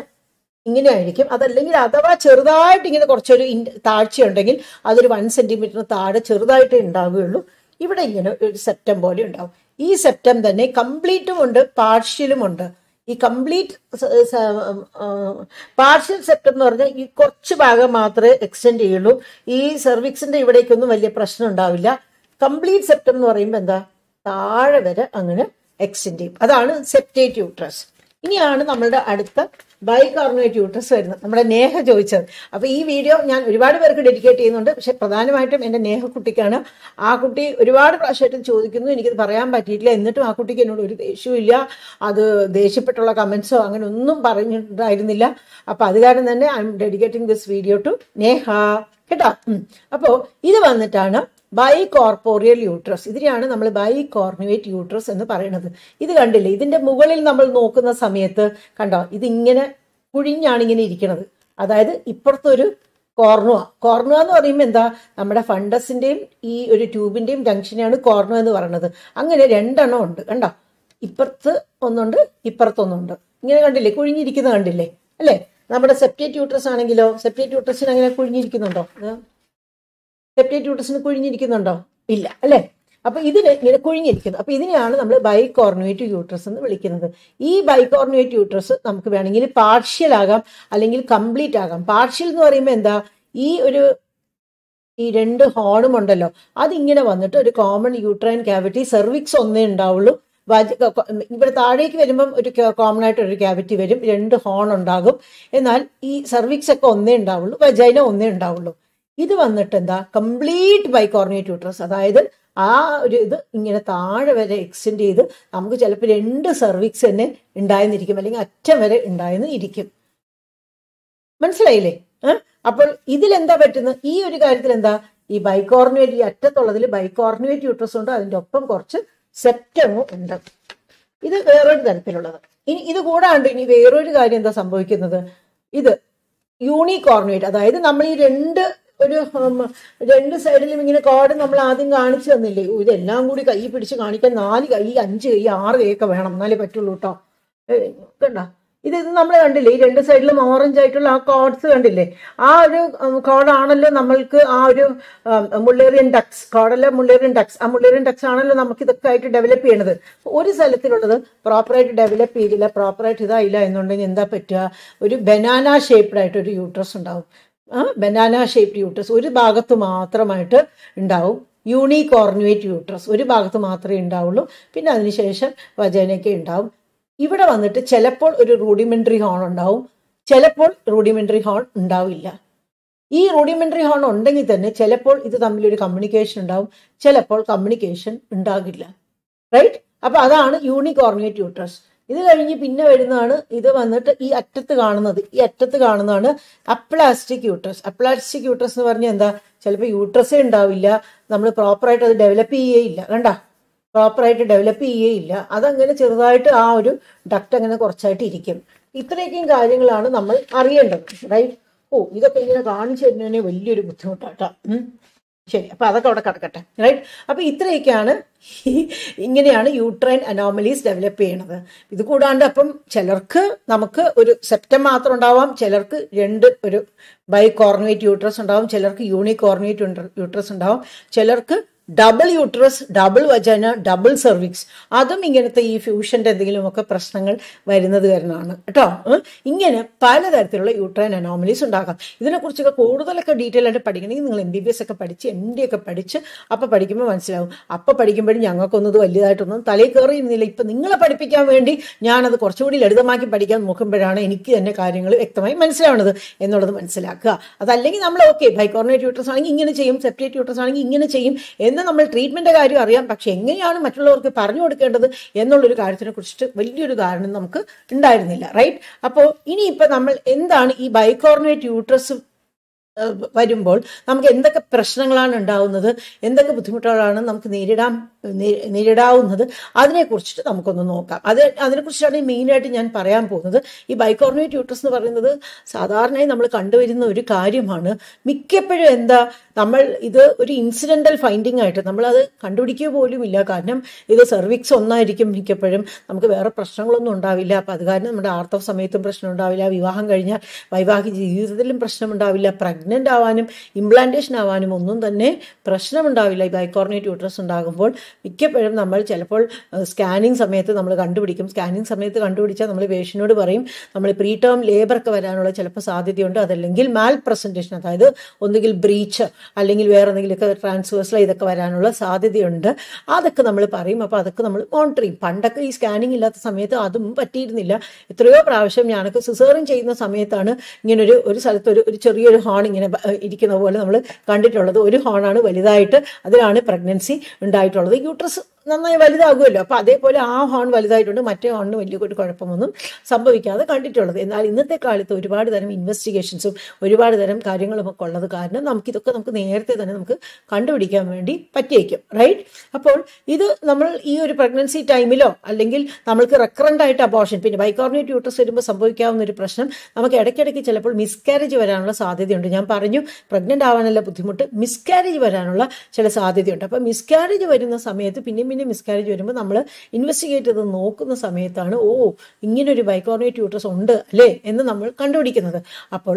ഇങ്ങനെ ആയിരിക്കും അതല്ലെങ്കിൽ അഥവാ ചെറുതായിട്ട് ഇങ്ങനെ കുറച്ചൊരു താഴ്ച ഉണ്ടെങ്കിൽ അതൊരു വൺ സെന്റിമീറ്റർ താഴെ ചെറുതായിട്ടേ ഉണ്ടാവുകയുള്ളൂ ഇവിടെ ഇങ്ങനെ ഒരു സെപ്റ്റം പോലെ ഉണ്ടാവും ഈ സെപ്റ്റം തന്നെ കംപ്ലീറ്റും ഉണ്ട് പാർഷ്യലും ഉണ്ട് ഈ കംപ്ലീറ്റ് പാർഷ്യൽ സെപ്റ്റം എന്ന് പറഞ്ഞാൽ ഈ കുറച്ച് ഭാഗം മാത്രമേ എക്സ്റ്റെൻഡ് ചെയ്യുള്ളൂ ഈ സെർവിക്സിന്റെ ഇവിടേക്കൊന്നും വലിയ പ്രശ്നം ഉണ്ടാവില്ല കംപ്ലീറ്റ് സെപ്റ്റം എന്ന് പറയുമ്പോൾ എന്താ താഴെ വരെ അങ്ങനെ എക്സ്റ്റെൻഡ് ചെയ്യും അതാണ് സെപ്റ്റേറ്റ് യൂട്രസ് ഇനിയാണ് നമ്മളുടെ അടുത്ത ബൈകാർബണേറ്റ് യൂട്രസ് വരുന്നത് നമ്മുടെ നേഹ ചോദിച്ചത് അപ്പോൾ ഈ വീഡിയോ ഞാൻ ഒരുപാട് പേർക്ക് ഡെഡിക്കേറ്റ് ചെയ്യുന്നുണ്ട് പക്ഷെ പ്രധാനമായിട്ടും നേഹ നേഹക്കുട്ടിക്കാണ് ആ കുട്ടി ഒരുപാട് പ്രാവശ്യമായിട്ടും ചോദിക്കുന്നു എനിക്കത് പറയാൻ പറ്റിയിട്ടില്ല എന്നിട്ടും ആ കുട്ടിക്ക് എന്നോട് ഒരു ദേഷ്യമില്ല അത് ദേഷ്യപ്പെട്ടുള്ള കമന്റ്സോ അങ്ങനെ ഒന്നും പറഞ്ഞിട്ടുണ്ടായിരുന്നില്ല അപ്പോൾ അത് കാരണം തന്നെ I'm dedicating this video to Neha കേട്ടോ അപ്പോൾ ഇത് വന്നിട്ടാണ് ബൈ കോർപ്പോറിയൽ യൂട്രസ് ഇതിനെയാണ് നമ്മൾ ബൈ കോർണുവേറ്റ് യൂട്രസ് എന്ന് പറയുന്നത് ഇത് കണ്ടില്ലേ ഇതിന്റെ മുകളിൽ നമ്മൾ നോക്കുന്ന സമയത്ത് കണ്ടോ ഇതിങ്ങനെ കുഴിഞ്ഞാണ് ഇങ്ങനെ ഇരിക്കുന്നത് അതായത് ഇപ്പുറത്തൊരു കോർണുവ കോർണുവ എന്ന് പറയുമ്പോൾ എന്താ നമ്മുടെ ഫണ്ടസിന്റെയും ഈ ഒരു ട്യൂബിന്റെയും ജംഗ്ഷനെയാണ് കോർണുവ എന്ന് പറയുന്നത് അങ്ങനെ രണ്ടെണ്ണം ഉണ്ട് കണ്ടോ ഇപ്പുറത്ത് ഒന്നുണ്ട് ഇപ്പുറത്തൊന്നുണ്ട് ഇങ്ങനെ കണ്ടില്ലേ കുഴിഞ്ഞിരിക്കുന്നത് കണ്ടില്ലേ അല്ലേ നമ്മുടെ സെപ്റ്റേറ്റ് യൂട്രസ് ആണെങ്കിലോ സെപ്റ്റേറ്റ് യൂട്രസിന് അങ്ങനെ കുഴിഞ്ഞിരിക്കുന്നുണ്ടോ സെപ്റ്റേറ്റ്യൂട്ടസിന് കുഴിഞ്ഞിരിക്കുന്നുണ്ടോ ഇല്ല അല്ലേ അപ്പൊ ഇതിന് ഇങ്ങനെ കുഴിഞ്ഞിരിക്കുന്നു അപ്പൊ ഇതിനെയാണ് നമ്മൾ ബൈകോർണുവേറ്റ് യൂട്രസ് എന്ന് വിളിക്കുന്നത് ഈ ബൈകോർണുവേറ്റ് യൂട്രസ് നമുക്ക് വേണമെങ്കിൽ പാർഷ്യൽ ആകാം അല്ലെങ്കിൽ കംപ്ലീറ്റ് ആകാം പാർഷ്യൽ എന്ന് പറയുമ്പോൾ എന്താ ഈ ഒരു ഈ രണ്ട് ഹോണും ഉണ്ടല്ലോ അതിങ്ങനെ വന്നിട്ട് ഒരു കോമൺ യൂട്രൈൻ ക്യാവിറ്റി സെർവിക്സ് ഒന്നേ ഉണ്ടാവുള്ളൂ ഇവിടെ താഴേക്ക് വരുമ്പം ഒരു കോമൺ ആയിട്ട് ഒരു ക്യാവിറ്റി വരും രണ്ട് ഹോൺ ഉണ്ടാകും എന്നാൽ ഈ സെർവിക്സ് ഒക്കെ ഒന്നേ ഉണ്ടാവുള്ളൂ വജൈന ഒന്നേ ഉണ്ടാവുള്ളൂ ഇത് വന്നിട്ട് എന്താ കംപ്ലീറ്റ് ബൈക്കോർണേറ്റ് യൂട്രസ് അതായത് ആ ഒരു ഇത് ഇങ്ങനെ താഴെ വരെ എക്സ്റ്റെൻഡ് ചെയ്ത് നമുക്ക് ചിലപ്പോൾ രണ്ട് സർവിക്സ് തന്നെ ഉണ്ടായെന്നിരിക്കും അല്ലെങ്കിൽ അറ്റം വരെ ഉണ്ടായെന്ന് ഇരിക്കും മനസ്സിലായില്ലേ അപ്പോൾ ഇതിലെന്താ പറ്റുന്നത് ഈ ഒരു കാര്യത്തിൽ എന്താ ഈ ബൈക്കോർണുവേറ്റ് ഈ അറ്റത്തുള്ളതിൽ ബൈക്കോർണുവേറ്റ് യൂട്രസ് ഉണ്ട് അതിൻ്റെ ഒപ്പം കുറച്ച് സെപ്റ്റമോ ഉണ്ട് ഇത് വേറൊരു തരത്തിലുള്ളത് ഇനി ഇത് കൂടാണ്ട് ഇനി വേറൊരു കാര്യം എന്താ സംഭവിക്കുന്നത് ഇത് യൂണികോർണുവേറ്റ് അതായത് നമ്മൾ ഈ രണ്ട് ഒരു രണ്ട് സൈഡിലും ഇങ്ങനെ കോഡ് നമ്മൾ ആദ്യം കാണിച്ചു തന്നില്ലേ ഇതെല്ലാം കൂടി കൈ പിടിച്ച് കാണിക്കാൻ നാല് കൈ അഞ്ച് കൈ ആറ് കൈയൊക്കെ വേണം എന്നാലേ പറ്റുള്ളൂ കേട്ടോ കണ്ട ഇത് ഇത് നമ്മൾ കണ്ടില്ലേ ഈ രണ്ട് സൈഡിലും ഓറഞ്ച് ആയിട്ടുള്ള ആ കോഡ്സ് കണ്ടില്ലേ ആ ഒരു കോഡാണല്ലോ നമ്മൾക്ക് ആ ഒരു മുള്ളേറിയൻ ടക്സ് കോഡല്ല മുള്ളേറിയൻ ടക്സ് ആ മുള്ളേറിയൻ ടക്സ് ആണല്ലോ നമുക്ക് ഇതൊക്കെ ആയിട്ട് ഡെവലപ്പ് ചെയ്യണത് ഒരു സ്ഥലത്തിലുള്ളത് പ്രോപ്പറായിട്ട് ഡെവലപ്പ് ചെയ്തില്ല പ്രോപ്പറായിട്ട് ഇതായില്ല എന്നുണ്ടെങ്കിൽ എന്താ പറ്റുക ഒരു ബനാന ഷേപ്ഡ് ആയിട്ട് ഒരു യൂട്രസ് ഉണ്ടാവും ബനാന ഷേപ്പ് യൂട്രസ് ഒരു ഭാഗത്ത് മാത്രമായിട്ട് ഉണ്ടാവും യൂണികോർണുവേറ്റ് യൂട്രസ് ഒരു ഭാഗത്ത് മാത്രമേ ഉണ്ടാവുള്ളൂ പിന്നെ അതിനുശേഷം വജേനയൊക്കെ ഉണ്ടാവും ഇവിടെ വന്നിട്ട് ചിലപ്പോൾ ഒരു റൂഡിമെന്ററി ഹോൺ ഉണ്ടാവും ചിലപ്പോൾ റൂഡിമെന്ററി ഹോൺ ഉണ്ടാവില്ല ഈ റൂഡിമെന്ററി ഹോൺ ഉണ്ടെങ്കിൽ തന്നെ ചിലപ്പോൾ ഇത് തമ്മിലൊരു കമ്മ്യൂണിക്കേഷൻ ഉണ്ടാവും ചിലപ്പോൾ കമ്മ്യൂണിക്കേഷൻ ഉണ്ടാകില്ല റൈറ്റ് അപ്പൊ അതാണ് യൂണികോർണേറ്റ് യൂട്രസ് ഇത് കഴിഞ്ഞ് പിന്നെ വരുന്നതാണ് ഇത് വന്നിട്ട് ഈ അറ്റത്ത് കാണുന്നത് ഈ അറ്റത്ത് കാണുന്നതാണ് അപ്ലാസ്റ്റിക് യൂട്രസ് അപ്ലാസ്റ്റിക് യൂട്രസ് എന്ന് പറഞ്ഞാൽ എന്താ ചിലപ്പോൾ യൂട്രസേ ഉണ്ടാവില്ല നമ്മൾ പ്രോപ്പറായിട്ട് അത് ഡെവലപ്പ് ചെയ്യേയില്ല കണ്ട പ്രോപ്പറായിട്ട് ഡെവലപ്പ് ചെയ്യേയില്ല അതങ്ങനെ ചെറുതായിട്ട് ആ ഒരു ഡക്റ്റ് അങ്ങനെ കുറച്ചായിട്ട് ഇരിക്കും ഇത്രയൊക്കെയും കാര്യങ്ങളാണ് നമ്മൾ അറിയേണ്ടത് റൈറ്റ് ഓ ഇതൊക്കെ ഇങ്ങനെ കാണിച്ചു തരുന്നതിന് വലിയൊരു ബുദ്ധിമുട്ടാട്ടോ ശരി അപ്പൊ അതൊക്കെ അവിടെ കിടക്കട്ടെ റൈറ്റ് അപ്പൊ ഇത്രയൊക്കെയാണ് ഇങ്ങനെയാണ് യൂട്രൈൻ അനോമലീസ് ഡെവലപ്പ് ചെയ്യണത് ഇത് കൂടാണ്ട് അപ്പം ചിലർക്ക് നമുക്ക് ഒരു സെപ്റ്റം മാത്രം ഉണ്ടാവാം ചിലർക്ക് രണ്ട് ഒരു ബൈ കോർണേറ്റ് യൂട്രസ് ഉണ്ടാവും ചിലർക്ക് യൂണി കോർണേറ്റ് യൂട്രസ് ഉണ്ടാവും ചിലർക്ക് double uterus double vagina double cervix അതും ഇങ്ങനത്തെ ഈ ഫ്യൂഷൻ്റെ എന്തെങ്കിലുമൊക്കെ പ്രശ്നങ്ങൾ വരുന്നത് കാരണമാണ് കേട്ടോ ഇങ്ങനെ പലതരത്തിലുള്ള യൂട്രൈൻ അനോമലീസ് ഉണ്ടാകാം ഇതിനെക്കുറിച്ചൊക്കെ കൂടുതലൊക്കെ ഡീറ്റെയിൽ ആയിട്ട് പഠിക്കണമെങ്കിൽ നിങ്ങൾ എം ബി ബി എസ് ഒക്കെ പഠിച്ച് എം ഡി ഒക്കെ പഠിച്ച് അപ്പോൾ പഠിക്കുമ്പോൾ മനസ്സിലാവും അപ്പോൾ പഠിക്കുമ്പോഴും ഞങ്ങൾക്കൊന്നും ഇത് വലുതായിട്ടൊന്നും തലയിൽ കയറിയിരുന്നില്ല ഇപ്പം നിങ്ങളെ പഠിപ്പിക്കാൻ വേണ്ടി ഞാനത് കുറച്ചുകൂടി ലളിതമാക്കി പഠിക്കാൻ നോക്കുമ്പോഴാണ് എനിക്ക് തന്നെ കാര്യങ്ങൾ വ്യക്തമായി മനസ്സിലാവുന്നത് എന്നുള്ളത് മനസ്സിലാക്കുക അതല്ലെങ്കിൽ നമ്മൾ ഓക്കെ ബൈക്കോർണേറ്റ് യൂട്രസ് ആണെങ്കിൽ ഇങ്ങനെ ചെയ്യും സെപ്പറേറ്റ് യൂട്രസ് ആണെങ്കിൽ ഇങ്ങനെ ചെയ്യും എന്ന് നമ്മൾ ട്രീറ്റ്മെൻറ്റ് കാര്യം അറിയാം പക്ഷെ എങ്ങനെയാണ് മറ്റുള്ളവർക്ക് പറഞ്ഞു കൊടുക്കേണ്ടത് എന്നുള്ളൊരു കാര്യത്തിനെ കുറിച്ചിട്ട് വലിയൊരു ധാരണ നമുക്ക് ഉണ്ടായിരുന്നില്ല റൈറ്റ് അപ്പോൾ ഇനിയിപ്പോൾ നമ്മൾ എന്താണ് ഈ ബൈക്കോർണേറ്റ് യൂട്രസ് വരുമ്പോൾ നമുക്ക് എന്തൊക്കെ പ്രശ്നങ്ങളാണ് ഉണ്ടാവുന്നത് എന്തൊക്കെ ബുദ്ധിമുട്ടുകളാണ് നമുക്ക് നേരിടാൻ നേരിടാവുന്നത് കുറിച്ചിട്ട് നമുക്കൊന്ന് നോക്കാം അത് അതിനെക്കുറിച്ചാണ് മെയിനായിട്ട് ഞാൻ പറയാൻ പോകുന്നത് ഈ ബൈക്കോർണി ട്യൂട്ടർസ് എന്ന് പറയുന്നത് സാധാരണയായി നമ്മൾ കണ്ടുവരുന്ന ഒരു കാര്യമാണ് മിക്കപ്പോഴും എന്താ നമ്മൾ ഇത് ഒരു ഇൻസിഡൻ്റൽ ഫൈൻഡിങ് ആയിട്ട് നമ്മളത് കണ്ടുപിടിക്കുക പോലും ഇല്ല കാരണം ഇത് സെർവിക്സ് ഒന്നായിരിക്കും മിക്കപ്പോഴും നമുക്ക് വേറെ പ്രശ്നങ്ങളൊന്നും ഉണ്ടാവില്ല അപ്പം അത് കാരണം നമ്മുടെ ആർത്തവ സമയത്തും പ്രശ്നം ഉണ്ടാവില്ല വിവാഹം കഴിഞ്ഞാൽ വൈവാഹിക ജീവിതത്തിലും പ്രശ്നം ഉണ്ടാവില്ല പ്രഗ്നൻ്റ് ആവാനും ഇംപ്ലാന്റേഷൻ ആവാനും ഒന്നും തന്നെ പ്രശ്നമുണ്ടാവില്ല ഈ ബൈക്കോർണേറ്റ് യൂട്രസ് ഉണ്ടാകുമ്പോൾ മിക്കപ്പോഴും നമ്മൾ ചിലപ്പോൾ സ്കാനിങ് സമയത്ത് നമ്മൾ കണ്ടുപിടിക്കും സ്കാനിങ് സമയത്ത് കണ്ടുപിടിച്ചാൽ നമ്മൾ പേഷ്യനോട് പറയും നമ്മൾ പ്രീ ടേം ലേബറൊക്കെ വരാനുള്ള ചിലപ്പോൾ സാധ്യതയുണ്ട് അതല്ലെങ്കിൽ മാൽ പ്രസൻറ്റേഷൻ അതായത് ഒന്നുകിൽ ബ്രീച്ച് അല്ലെങ്കിൽ വേറെ എന്തെങ്കിലുമൊക്കെ ട്രാൻസ്വേഴ്സൽ ഇതൊക്കെ വരാനുള്ള സാധ്യതയുണ്ട് അതൊക്കെ നമ്മൾ പറയും അപ്പോൾ അതൊക്കെ നമ്മൾ മോണിറ്റർ ചെയ്യും പണ്ടൊക്കെ ഈ സ്കാനിങ് ഇല്ലാത്ത സമയത്ത് അതും പറ്റിയിരുന്നില്ല എത്രയോ പ്രാവശ്യം ഞാനൊക്കെ സിസേറിൻ ചെയ്യുന്ന സമയത്താണ് ഇങ്ങനൊരു ഒരു സ്ഥലത്ത് ഒരു ഒരു ചെറിയൊരു ഹോൺ ഇങ്ങനെ ഇരിക്കുന്ന പോലെ നമ്മൾ കണ്ടിട്ടുള്ളത് ഒരു ഹോണാണ് വലുതായിട്ട് അതിലാണ് പ്രഗ്നൻസി ഉണ്ടായിട്ടുള്ളത് യൂട്രസ് നന്നായി വലുതാകുമല്ലോ അപ്പൊ അതേപോലെ ആ ഹോൺ വലുതായിട്ടുണ്ട് മറ്റേ ഹോണിന് വലിയ ഒരു കുഴപ്പമൊന്നും സംഭവിക്കാതെ കണ്ടിട്ടുള്ളത് എന്നാൽ ഇന്നത്തെ കാലത്ത് ഒരുപാട് തരം ഇൻവെസ്റ്റിഗേഷൻസും ഒരുപാട് തരം കാര്യങ്ങളും ഒക്കെ ഉള്ളത് കാരണം ഇതൊക്കെ നമുക്ക് നേരത്തെ തന്നെ നമുക്ക് കണ്ടുപിടിക്കാൻ വേണ്ടി പറ്റിയേക്കും റൈറ്റ് അപ്പോൾ ഇത് നമ്മൾ ഈ ഒരു പ്രഗ്നൻസി ടൈമിലോ അല്ലെങ്കിൽ നമ്മൾക്ക് റെക്കറൻ്റ് ആയിട്ട് അബോർഷൻ പിന്നെ ബൈക്കോർണേറ്റ് യൂട്രസ് വരുമ്പോൾ സംഭവിക്കാവുന്ന ഒരു പ്രശ്നം നമുക്ക് ഇടയ്ക്കിടയ്ക്ക് ചിലപ്പോൾ മിസ്കാരേജ് വരാനുള്ള സാധ്യതയുണ്ട് ഞാൻ പറഞ്ഞു പ്രഗ്നൻ്റ് ആവാനുള്ള ബുദ്ധിമുട്ട് മിസ്കാരേജ് വരാനുള്ള ചില സാധ്യതയുണ്ട് അപ്പോൾ മിസ്കാരേജ് വരുന്ന സമയത്ത് പിന്നെയും അലുമിനിയം മിസ്കാരേജ് വരുമ്പോൾ നമ്മൾ ഇൻവെസ്റ്റിഗേറ്റ് ചെയ്ത് നോക്കുന്ന സമയത്താണ് ഓ ഇങ്ങനൊരു ബൈക്കോർണേറ്റ് യൂട്രസ് ഉണ്ട് അല്ലേ എന്ന് നമ്മൾ കണ്ടുപിടിക്കുന്നത് അപ്പോൾ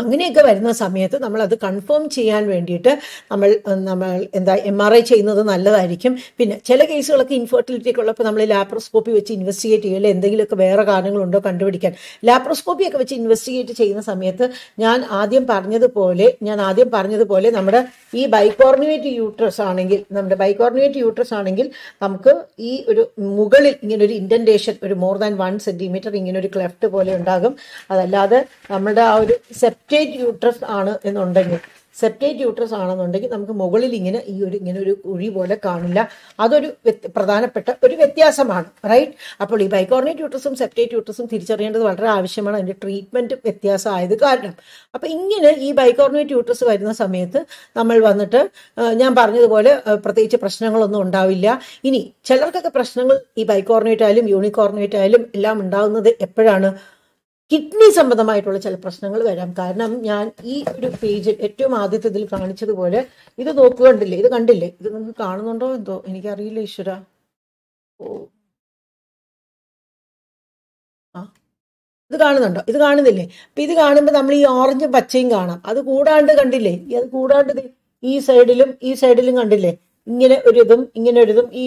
അങ്ങനെയൊക്കെ വരുന്ന സമയത്ത് നമ്മൾ അത് കൺഫേം ചെയ്യാൻ വേണ്ടിയിട്ട് നമ്മൾ നമ്മൾ എന്താ എം ആർ ഐ ചെയ്യുന്നത് നല്ലതായിരിക്കും പിന്നെ ചില കേസുകളൊക്കെ ഒക്കെ ഉള്ളപ്പോൾ നമ്മൾ ലാപ്രോസ്കോപ്പി വെച്ച് ഇൻവെസ്റ്റിഗേറ്റ് ചെയ്യുക അല്ലെങ്കിൽ എന്തെങ്കിലുമൊക്കെ വേറെ കാരണങ്ങളുണ്ടോ കണ്ടുപിടിക്കാൻ ലാപ്രോസ്കോപ്പി ഒക്കെ വെച്ച് ഇൻവെസ്റ്റിഗേറ്റ് ചെയ്യുന്ന സമയത്ത് ഞാൻ ആദ്യം പറഞ്ഞതുപോലെ ഞാൻ ആദ്യം പറഞ്ഞതുപോലെ നമ്മുടെ ഈ ബൈക്കോർണിവേറ്റ് യൂട്രസ് ആണെങ്കിൽ നമ്മുടെ ബൈക്കോർണിവേറ്റ് യൂട്രസ് ആണെങ്കിൽ നമുക്ക് ഈ ഒരു മുകളിൽ ഇങ്ങനെ ഒരു ഇൻഡൻറ്റേഷൻ ഒരു മോർ ദാൻ വൺ സെൻറ്റിമീറ്റർ ഇങ്ങനെ ഒരു ക്ലെഫ്റ്റ് പോലെ ഉണ്ടാകും അതല്ലാതെ നമ്മുടെ ആ ഒരു സെപ്റ്റ് സെപ്റ്റേറ്റ് യൂട്രസ് ആണ് എന്നുണ്ടെങ്കിൽ സെപ്റ്റേറ്റ് യൂട്രസ് ആണെന്നുണ്ടെങ്കിൽ നമുക്ക് മുകളിൽ ഇങ്ങനെ ഈ ഒരു ഇങ്ങനെ ഒരു കുഴി പോലെ കാണില്ല അതൊരു പ്രധാനപ്പെട്ട ഒരു വ്യത്യാസമാണ് റൈറ്റ് അപ്പോൾ ഈ ബൈക്കോർണേറ്റ് യൂട്രസും സെപ്റ്റേറ്റ് യൂട്രസും തിരിച്ചറിയേണ്ടത് വളരെ ആവശ്യമാണ് അതിൻ്റെ ട്രീറ്റ്മെൻറ്റ് വ്യത്യാസമായത് കാരണം അപ്പോൾ ഇങ്ങനെ ഈ ബൈക്കോർണേറ്റ് യൂട്രസ് വരുന്ന സമയത്ത് നമ്മൾ വന്നിട്ട് ഞാൻ പറഞ്ഞതുപോലെ പ്രത്യേകിച്ച് പ്രശ്നങ്ങളൊന്നും ഉണ്ടാവില്ല ഇനി ചിലർക്കൊക്കെ പ്രശ്നങ്ങൾ ഈ ബൈക്കോർണേറ്റ് ആയാലും യൂണിക്കോർണേറ്റ് ആയാലും എല്ലാം ഉണ്ടാകുന്നത് എപ്പോഴാണ് കിഡ്നി സംബന്ധമായിട്ടുള്ള ചില പ്രശ്നങ്ങൾ വരാം കാരണം ഞാൻ ഈ ഒരു പേജ് ഏറ്റവും ആദ്യത്തെ ഇതിൽ കാണിച്ചതുപോലെ ഇത് നോക്കുകണ്ടില്ലേ ഇത് കണ്ടില്ലേ ഇത് നിങ്ങൾക്ക് കാണുന്നുണ്ടോ എന്തോ എനിക്കറിയില്ല ഈശ്വര ഓ ആ ഇത് കാണുന്നുണ്ടോ ഇത് കാണുന്നില്ലേ അപ്പൊ ഇത് കാണുമ്പോൾ നമ്മൾ ഈ ഓറഞ്ചും പച്ചയും കാണാം അത് കൂടാണ്ട് കണ്ടില്ലേ അത് കൂടാണ്ട് ഈ സൈഡിലും ഈ സൈഡിലും കണ്ടില്ലേ ഇങ്ങനെ ഒരിതും ഇങ്ങനെ ഒരിതും ഈ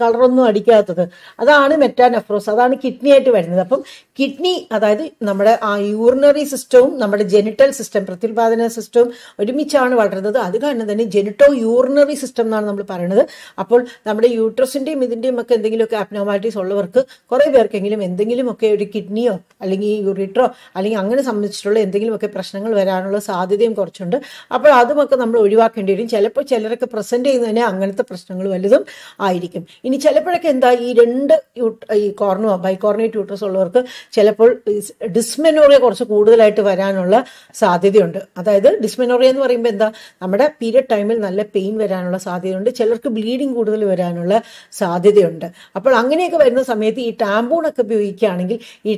കളറൊന്നും അടിക്കാത്തത് അതാണ് മെറ്റാനഫ്രോസ് അതാണ് കിഡ്നി ആയിട്ട് വരുന്നത് അപ്പം കിഡ്നി അതായത് നമ്മുടെ ആ യൂറിനറി സിസ്റ്റവും നമ്മുടെ ജെനിറ്റൽ സിസ്റ്റം പ്രത്യുൽപാദന സിസ്റ്റവും ഒരുമിച്ചാണ് വളരുന്നത് അത് കാരണം തന്നെ ജെനിറ്റോ യൂറിനറി സിസ്റ്റം എന്നാണ് നമ്മൾ പറയുന്നത് അപ്പോൾ നമ്മുടെ യൂട്രസിന്റെയും ഇതിൻ്റെയും ഒക്കെ എന്തെങ്കിലുമൊക്കെ അബ്നോമാലിറ്റീസ് ഉള്ളവർക്ക് കുറേ പേർക്കെങ്കിലും എന്തെങ്കിലുമൊക്കെ ഒരു കിഡ്നിയോ അല്ലെങ്കിൽ യൂറിട്രോ അല്ലെങ്കിൽ അങ്ങനെ സംബന്ധിച്ചിട്ടുള്ള എന്തെങ്കിലുമൊക്കെ പ്രശ്നങ്ങൾ വരാനുള്ള സാധ്യതയും കുറച്ചുണ്ട് അപ്പോൾ അതുമൊക്കെ നമ്മൾ ഒഴിവാക്കേണ്ടി വരും ചിലപ്പോൾ ചിലരൊക്കെ പ്രസന്റ് ചെയ്യുന്നതിനെ അങ്ങനത്തെ പ്രശ്നങ്ങൾ വലുതും ആയിരിക്കും ഇനി ചിലപ്പോഴൊക്കെ എന്താ ഈ രണ്ട് ഈ കോർണോ ബൈക്കോർണേറ്റ് യൂട്രസ് ഉള്ളവർക്ക് ചിലപ്പോൾ ഡിസ്മെനോറിയ കുറച്ച് കൂടുതലായിട്ട് വരാനുള്ള സാധ്യതയുണ്ട് അതായത് ഡിസ്മെനോറിയ എന്ന് പറയുമ്പോൾ എന്താ നമ്മുടെ പീരിയഡ് ടൈമിൽ നല്ല പെയിൻ വരാനുള്ള സാധ്യതയുണ്ട് ചിലർക്ക് ബ്ലീഡിങ് കൂടുതൽ വരാനുള്ള സാധ്യതയുണ്ട് അപ്പോൾ അങ്ങനെയൊക്കെ വരുന്ന സമയത്ത് ഈ ഒക്കെ ഉപയോഗിക്കുകയാണെങ്കിൽ ഈ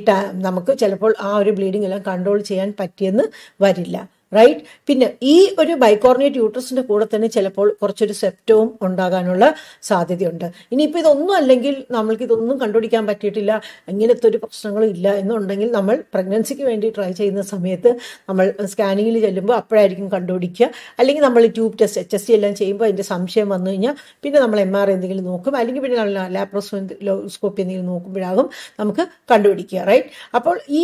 നമുക്ക് ചിലപ്പോൾ ആ ഒരു ബ്ലീഡിംഗ് എല്ലാം കൺട്രോൾ ചെയ്യാൻ പറ്റിയെന്ന് വരില്ല റൈറ്റ് പിന്നെ ഈ ഒരു ബൈക്കോർണേറ്റ് യൂട്രസിന്റെ കൂടെ തന്നെ ചിലപ്പോൾ കുറച്ചൊരു സെപ്റ്റവും ഉണ്ടാകാനുള്ള സാധ്യതയുണ്ട് ഇനിയിപ്പോൾ ഇതൊന്നും അല്ലെങ്കിൽ നമ്മൾക്ക് ഇതൊന്നും കണ്ടുപിടിക്കാൻ പറ്റിയിട്ടില്ല ഇങ്ങനത്തെ ഒരു പ്രശ്നങ്ങളും ഇല്ല എന്നുണ്ടെങ്കിൽ നമ്മൾ പ്രഗ്നൻസിക്ക് വേണ്ടി ട്രൈ ചെയ്യുന്ന സമയത്ത് നമ്മൾ സ്കാനിങ്ങിൽ ചെല്ലുമ്പോൾ അപ്പോഴായിരിക്കും കണ്ടുപിടിക്കുക അല്ലെങ്കിൽ നമ്മൾ tube test H S C എല്ലാം ചെയ്യുമ്പോൾ അതിൻ്റെ സംശയം വന്നു കഴിഞ്ഞാൽ പിന്നെ നമ്മൾ എം ആർ എന്തെങ്കിലും നോക്കും അല്ലെങ്കിൽ പിന്നെ നമ്മൾ ലാപ്രോസ്കോപ്പി എന്തെങ്കിലും നോക്കുമ്പോഴാകും നമുക്ക് കണ്ടുപിടിക്കുക റൈറ്റ് അപ്പോൾ ഈ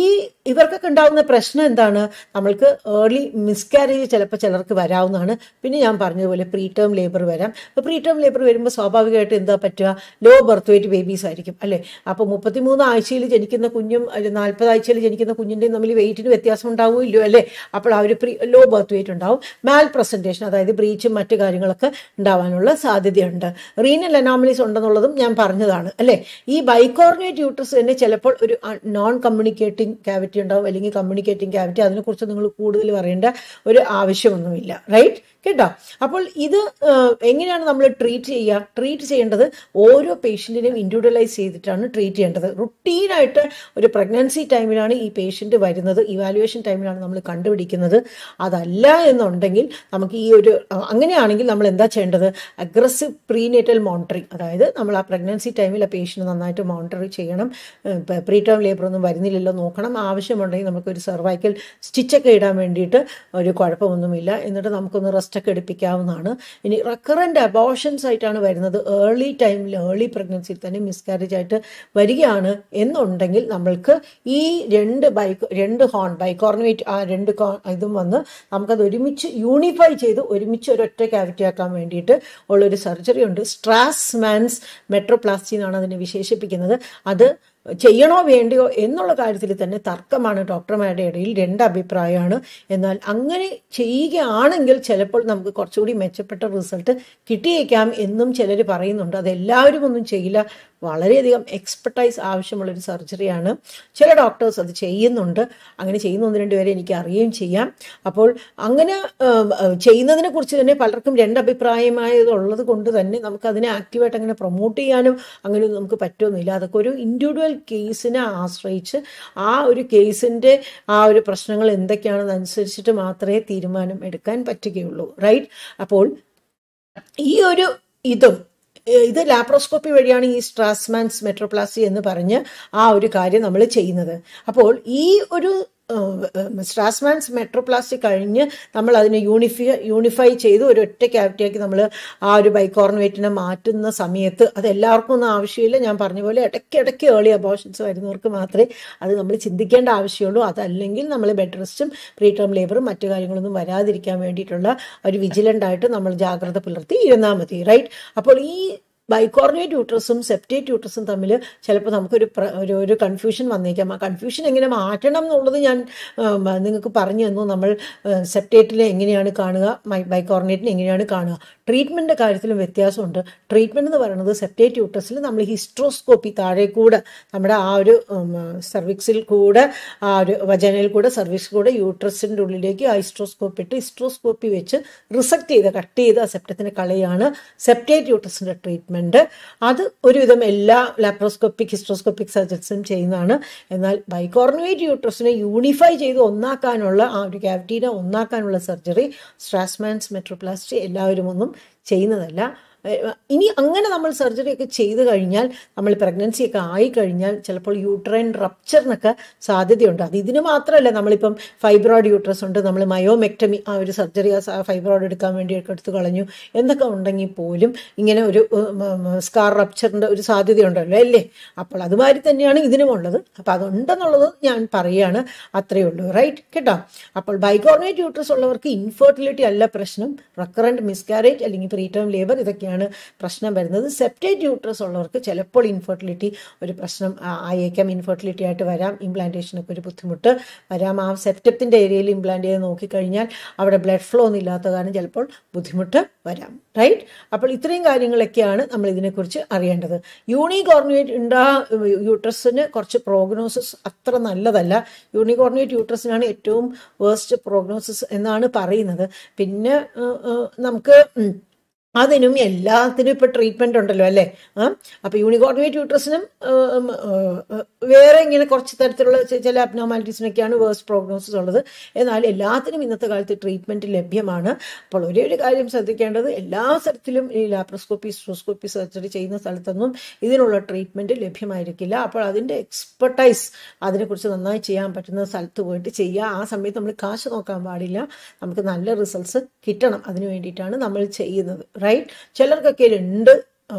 ഇവർക്കൊക്കെ ഉണ്ടാകുന്ന പ്രശ്നം എന്താണ് നമ്മൾക്ക് ഏർലി മിസ്കാരേജ് ചിലപ്പോൾ ചിലർക്ക് വരാവുന്നതാണ് പിന്നെ ഞാൻ പറഞ്ഞതുപോലെ പ്രീ ടേം ലേബർ വരാം അപ്പോൾ പ്രീ ടേം ലേബർ വരുമ്പോൾ സ്വാഭാവികമായിട്ട് എന്താ പറ്റുക ലോ ബർത്ത് വെയ്റ്റ് ബേബീസ് ആയിരിക്കും അല്ലേ അപ്പോൾ മുപ്പത്തിമൂന്ന് ആഴ്ചയിൽ ജനിക്കുന്ന കുഞ്ഞും നാൽപ്പത് ആഴ്ചയിൽ ജനിക്കുന്ന കുഞ്ഞിൻ്റെയും തമ്മിൽ വെയിറ്റിന് വ്യത്യാസം ഉണ്ടാവുമില്ലോ അല്ലേ അപ്പോൾ അവർ പ്രീ ലോ ബർത്ത് വെയ്റ്റ് ഉണ്ടാവും മാൽ പ്രസൻറ്റേഷൻ അതായത് ബ്രീച്ചും മറ്റു കാര്യങ്ങളൊക്കെ ഉണ്ടാവാനുള്ള സാധ്യതയുണ്ട് റീനൽ അനോമലീസ് ഉണ്ടെന്നുള്ളതും ഞാൻ പറഞ്ഞതാണ് അല്ലേ ഈ ബൈക്കോർണിയ യൂട്രസ് തന്നെ ചിലപ്പോൾ ഒരു നോൺ കമ്മ്യൂണിക്കേറ്റിംഗ് ക്യാവിറ്റി ക്യാവിറ്റി ഉണ്ടാവും അല്ലെങ്കിൽ കമ്മ്യൂണിക്കേറ്റിംഗ് ക്യാവിറ്റി അതിനെക്കുറിച്ച് നിങ്ങൾ കൂടുതൽ പറയേണ്ട ഒരു ആവശ്യമൊന്നുമില്ല റൈറ്റ് കേട്ടോ അപ്പോൾ ഇത് എങ്ങനെയാണ് നമ്മൾ ട്രീറ്റ് ചെയ്യുക ട്രീറ്റ് ചെയ്യേണ്ടത് ഓരോ പേഷ്യൻറ്റിനെയും ഇൻഡിവിജ്വലൈസ് ചെയ്തിട്ടാണ് ട്രീറ്റ് ചെയ്യേണ്ടത് റുട്ടീനായിട്ട് ഒരു പ്രഗ്നൻസി ടൈമിലാണ് ഈ പേഷ്യൻറ്റ് വരുന്നത് ഇവാലുവേഷൻ ടൈമിലാണ് നമ്മൾ കണ്ടുപിടിക്കുന്നത് അതല്ല എന്നുണ്ടെങ്കിൽ നമുക്ക് ഈ ഒരു അങ്ങനെയാണെങ്കിൽ നമ്മൾ എന്താ ചെയ്യേണ്ടത് അഗ്രസീവ് പ്രീനേറ്റൽ മോണിറ്ററിങ് അതായത് നമ്മൾ ആ പ്രഗ്നൻസി ടൈമിൽ ആ പേഷ്യൻറ്റ് നന്നായിട്ട് മോണിറ്റർ ചെയ്യണം പ്രീ ടേം ലേബർ ഒന്നും വരുന്നില്ലല്ലോ നോക്കണം ആവശ്യമുണ്ടെങ്കിൽ നമുക്കൊരു സർവൈക്കൽ സ്റ്റിച്ചൊക്കെ ഇടാൻ വേണ്ടിയിട്ട് ഒരു കുഴപ്പമൊന്നുമില്ല എന്നിട്ട് നമുക്കൊന്ന് റെസ്റ്റ് ടെസ്റ്റൊക്കെ എടുപ്പിക്കാവുന്നതാണ് ഇനി റെക്കറൻ്റ് അബോഷൻസ് ആയിട്ടാണ് വരുന്നത് ഏർലി ടൈമിൽ ഏർലി പ്രഗ്നൻസിയിൽ തന്നെ മിസ്കാരേജ് ആയിട്ട് വരികയാണ് എന്നുണ്ടെങ്കിൽ നമ്മൾക്ക് ഈ രണ്ട് ബൈക്ക് രണ്ട് ഹോൺ കോർണവേറ്റ് ആ രണ്ട് ഇതും വന്ന് നമുക്കത് ഒരുമിച്ച് യൂണിഫൈ ചെയ്ത് ഒരുമിച്ച് ഒരൊറ്റ ക്യാവിറ്റി ആക്കാൻ വേണ്ടിയിട്ട് ഉള്ളൊരു സർജറി ഉണ്ട് സ്ട്രാസ്മാൻസ് മെട്രോപ്ലാസ്റ്റി എന്നാണ് അതിനെ വിശേഷിപ്പിക്കുന്നത് അത് ചെയ്യണോ വേണ്ടയോ എന്നുള്ള കാര്യത്തിൽ തന്നെ തർക്കമാണ് ഡോക്ടർമാരുടെ ഇടയിൽ രണ്ട് അഭിപ്രായമാണ് എന്നാൽ അങ്ങനെ ചെയ്യുകയാണെങ്കിൽ ചിലപ്പോൾ നമുക്ക് കുറച്ചുകൂടി മെച്ചപ്പെട്ട റിസൾട്ട് കിട്ടിയേക്കാം എന്നും ചിലർ പറയുന്നുണ്ട് അതെല്ലാവരും ഒന്നും ചെയ്യില്ല വളരെയധികം എക്സ്പെർട്ടൈസ് ആവശ്യമുള്ളൊരു സർജറിയാണ് ചില ഡോക്ടേഴ്സ് അത് ചെയ്യുന്നുണ്ട് അങ്ങനെ ചെയ്യുന്ന ഒന്ന് രണ്ടുപേരെ എനിക്ക് അറിയുകയും ചെയ്യാം അപ്പോൾ അങ്ങനെ ചെയ്യുന്നതിനെ കുറിച്ച് തന്നെ പലർക്കും രണ്ടഭിപ്രായമായതുള്ളത് കൊണ്ട് തന്നെ നമുക്ക് അതിനെ ആക്റ്റീവായിട്ട് അങ്ങനെ പ്രൊമോട്ട് ചെയ്യാനും അങ്ങനെ നമുക്ക് പറ്റുമെന്നില്ല അതൊക്കെ ഒരു ഇൻഡിവിജ്വൽ കേസിനെ ആശ്രയിച്ച് ആ ഒരു കേസിൻ്റെ ആ ഒരു പ്രശ്നങ്ങൾ എന്തൊക്കെയാണെന്നനുസരിച്ചിട്ട് മാത്രമേ തീരുമാനം എടുക്കാൻ പറ്റുകയുള്ളൂ റൈറ്റ് അപ്പോൾ ഈ ഒരു ഇതും ഇത് ലാപ്രോസ്കോപ്പി വഴിയാണ് ഈ സ്ട്രാസ്മാൻസ് മെട്രോപ്ലാസി എന്ന് പറഞ്ഞ് ആ ഒരു കാര്യം നമ്മൾ ചെയ്യുന്നത് അപ്പോൾ ഈ ഒരു സ്ട്രാസ്മാൻസ് മെട്രോപ്ലാസ്റ്റിക് കഴിഞ്ഞ് നമ്മൾ അതിനെ യൂണിഫൈ യൂണിഫൈ ചെയ്ത് ഒരു ഒറ്റ ക്യാവിറ്റിയാക്കി നമ്മൾ ആ ഒരു ബൈക്കോർണേറ്റിനെ മാറ്റുന്ന സമയത്ത് അത് എല്ലാവർക്കും ഒന്നും ആവശ്യമില്ല ഞാൻ പറഞ്ഞ പോലെ ഇടയ്ക്കിടയ്ക്ക് ഏളി അബോഷൻസ് വരുന്നവർക്ക് മാത്രമേ അത് നമ്മൾ ചിന്തിക്കേണ്ട ആവശ്യമുള്ളൂ അതല്ലെങ്കിൽ നമ്മൾ ബെഡ് റെസ്റ്റും പ്രീ ടേം ലേബറും മറ്റു കാര്യങ്ങളൊന്നും വരാതിരിക്കാൻ വേണ്ടിയിട്ടുള്ള ഒരു വിജിലൻ്റായിട്ട് നമ്മൾ ജാഗ്രത പുലർത്തി ഇരുന്നാൽ മതി റൈറ്റ് അപ്പോൾ ഈ ബൈക്കോർണേറ്റ് യൂട്രസും സെപ്റ്റേറ്റ് യൂട്രസും തമ്മിൽ ചിലപ്പോൾ നമുക്കൊരു ഒരു ഒരു കൺഫ്യൂഷൻ വന്നേക്കാം ആ കൺഫ്യൂഷൻ എങ്ങനെ മാറ്റണം എന്നുള്ളത് ഞാൻ നിങ്ങൾക്ക് പറഞ്ഞു തന്നു നമ്മൾ സെപ്റ്റേറ്റിനെ എങ്ങനെയാണ് കാണുക ബൈക്കോർണേറ്റിനെ എങ്ങനെയാണ് കാണുക ട്രീറ്റ്മെൻറ്റിൻ്റെ കാര്യത്തിലും വ്യത്യാസമുണ്ട് ട്രീറ്റ്മെൻറ്റ് എന്ന് പറയുന്നത് സെപ്റ്റേറ്റ് യൂട്രസിൽ നമ്മൾ ഹിസ്ട്രോസ്കോപ്പി താഴെ കൂടെ നമ്മുടെ ആ ഒരു സർവിക്സിൽ കൂടെ ആ ഒരു വചനയിൽ കൂടെ സർവീക്സിൽ കൂടെ യൂട്രസിൻ്റെ ഉള്ളിലേക്ക് ആ ഹിസ്ട്രോസ്കോപ്പ് ഇട്ട് ഹിസ്ട്രോസ്കോപ്പി വെച്ച് റിസക്ട് ചെയ്ത് കട്ട് ചെയ്ത് ആ സെപ്റ്റത്തിനെ കളയാണ് സെപ്റ്റേറ്റ് ട്യൂട്ടേഴ്സിൻ്റെ ട്രീറ്റ്മെൻറ്റ് ട്രീറ്റ്മെൻറ്റ് അത് ഒരുവിധം എല്ലാ ലാപ്രോസ്കോപ്പിക് ഹിസ്ട്രോസ്കോപ്പിക് സർജൻസും ചെയ്യുന്നതാണ് എന്നാൽ ബൈക്കോർണുവേറ്റ് യൂട്രസിനെ യൂണിഫൈ ചെയ്ത് ഒന്നാക്കാനുള്ള ആ ഒരു ക്യാവിറ്റീനെ ഒന്നാക്കാനുള്ള സർജറി സ്ട്രാസ്മാൻസ് മെട്രോപ്ലാസ്റ്റി എല്ലാവരും ഒന്നും ചെയ്യുന്നതല്ല ഇനി അങ്ങനെ നമ്മൾ സർജറി ഒക്കെ ചെയ്തു കഴിഞ്ഞാൽ നമ്മൾ പ്രഗ്നൻസി ഒക്കെ ആയി കഴിഞ്ഞാൽ ചിലപ്പോൾ യൂട്രൈൻ റപ്ചറിനൊക്കെ സാധ്യതയുണ്ട് അത് ഇതിന് മാത്രമല്ല നമ്മളിപ്പം ഫൈബ്രോയിഡ് യൂട്രസ് ഉണ്ട് നമ്മൾ മയോമെക്ടമി ആ ഒരു സർജറി ആ ഫൈബ്രോയിഡ് എടുക്കാൻ വേണ്ടി ഒക്കെ എടുത്തു കളഞ്ഞു എന്നൊക്കെ ഉണ്ടെങ്കിൽ പോലും ഇങ്ങനെ ഒരു സ്കാർ റപ്ചറിൻ്റെ ഒരു സാധ്യതയുണ്ടല്ലോ അല്ലേ അപ്പോൾ അതുമാതിരി തന്നെയാണ് ഇതിനും ഉള്ളത് അപ്പോൾ അതുണ്ടെന്നുള്ളത് ഞാൻ പറയുകയാണ് അത്രയേ ഉള്ളൂ റൈറ്റ് കേട്ടോ അപ്പോൾ ബൈക്കോർണേറ്റ് യൂട്രസ് ഉള്ളവർക്ക് ഇൻഫെർട്ടിലിറ്റി അല്ല പ്രശ്നം റെക്കറൻറ്റ് മിസ്കാരേജ് അല്ലെങ്കിൽ പ്രീ ടേം ലേബർ ഇതൊക്കെയാണ് ആണ് പ്രശ്നം വരുന്നത് സെപ്റ്റേറ്റ് യൂട്രസ് ഉള്ളവർക്ക് ചിലപ്പോൾ ഇൻഫെർട്ടിലിറ്റി ഒരു പ്രശ്നം ആയേക്കാം ഇൻഫെർട്ടിലിറ്റി ആയിട്ട് വരാം ഇംപ്ലാന്റേഷനൊക്കെ ഒരു ബുദ്ധിമുട്ട് വരാം ആ സെപ്റ്റത്തിൻ്റെ ഏരിയയിൽ ഇംപ്ലാന്റ് ചെയ്ത് നോക്കിക്കഴിഞ്ഞാൽ അവിടെ ബ്ലഡ് ഫ്ലോ ഒന്നും ഇല്ലാത്ത കാരണം ചിലപ്പോൾ ബുദ്ധിമുട്ട് വരാം റൈറ്റ് അപ്പോൾ ഇത്രയും കാര്യങ്ങളൊക്കെയാണ് നമ്മൾ ഇതിനെക്കുറിച്ച് അറിയേണ്ടത് യൂണികോർണിയേറ്റ് ഉണ്ടാ യൂട്രസിന് കുറച്ച് പ്രോഗ്നോസിസ് അത്ര നല്ലതല്ല യൂണികോർണിയേറ്റ് യൂട്രസിനാണ് ഏറ്റവും വേസ്റ്റ് പ്രോഗ്നോസിസ് എന്നാണ് പറയുന്നത് പിന്നെ നമുക്ക് അതിനും എല്ലാത്തിനും ഇപ്പം ട്രീറ്റ്മെന്റ് ഉണ്ടല്ലോ അല്ലേ ആ അപ്പോൾ യൂണികോർഡിനേറ്റ് യൂട്രസിനും വേറെ ഇങ്ങനെ കുറച്ച് തരത്തിലുള്ള ചില അബ്നോമാലിറ്റീസിനൊക്കെയാണ് വേഴ്സ് പ്രോഗ്നോസിസ് ഉള്ളത് എന്നാൽ എല്ലാത്തിനും ഇന്നത്തെ കാലത്ത് ട്രീറ്റ്മെൻറ്റ് ലഭ്യമാണ് അപ്പോൾ ഒരേ ഒരു കാര്യം ശ്രദ്ധിക്കേണ്ടത് എല്ലാ സ്ഥലത്തിലും ഈ ലാപ്രോസ്കോപ്പി സ്ട്രോസ്കോപ്പി സർജറി ചെയ്യുന്ന സ്ഥലത്തൊന്നും ഇതിനുള്ള ട്രീറ്റ്മെൻറ്റ് ലഭ്യമായിരിക്കില്ല അപ്പോൾ അതിൻ്റെ എക്സ്പെർട്ടൈസ് അതിനെക്കുറിച്ച് നന്നായി ചെയ്യാൻ പറ്റുന്ന സ്ഥലത്ത് പോയിട്ട് ചെയ്യുക ആ സമയത്ത് നമ്മൾ കാശ് നോക്കാൻ പാടില്ല നമുക്ക് നല്ല റിസൾട്ട്സ് കിട്ടണം അതിന് വേണ്ടിയിട്ടാണ് നമ്മൾ ചെയ്യുന്നത് റൈറ്റ് ചിലർക്കൊക്കെ രണ്ട്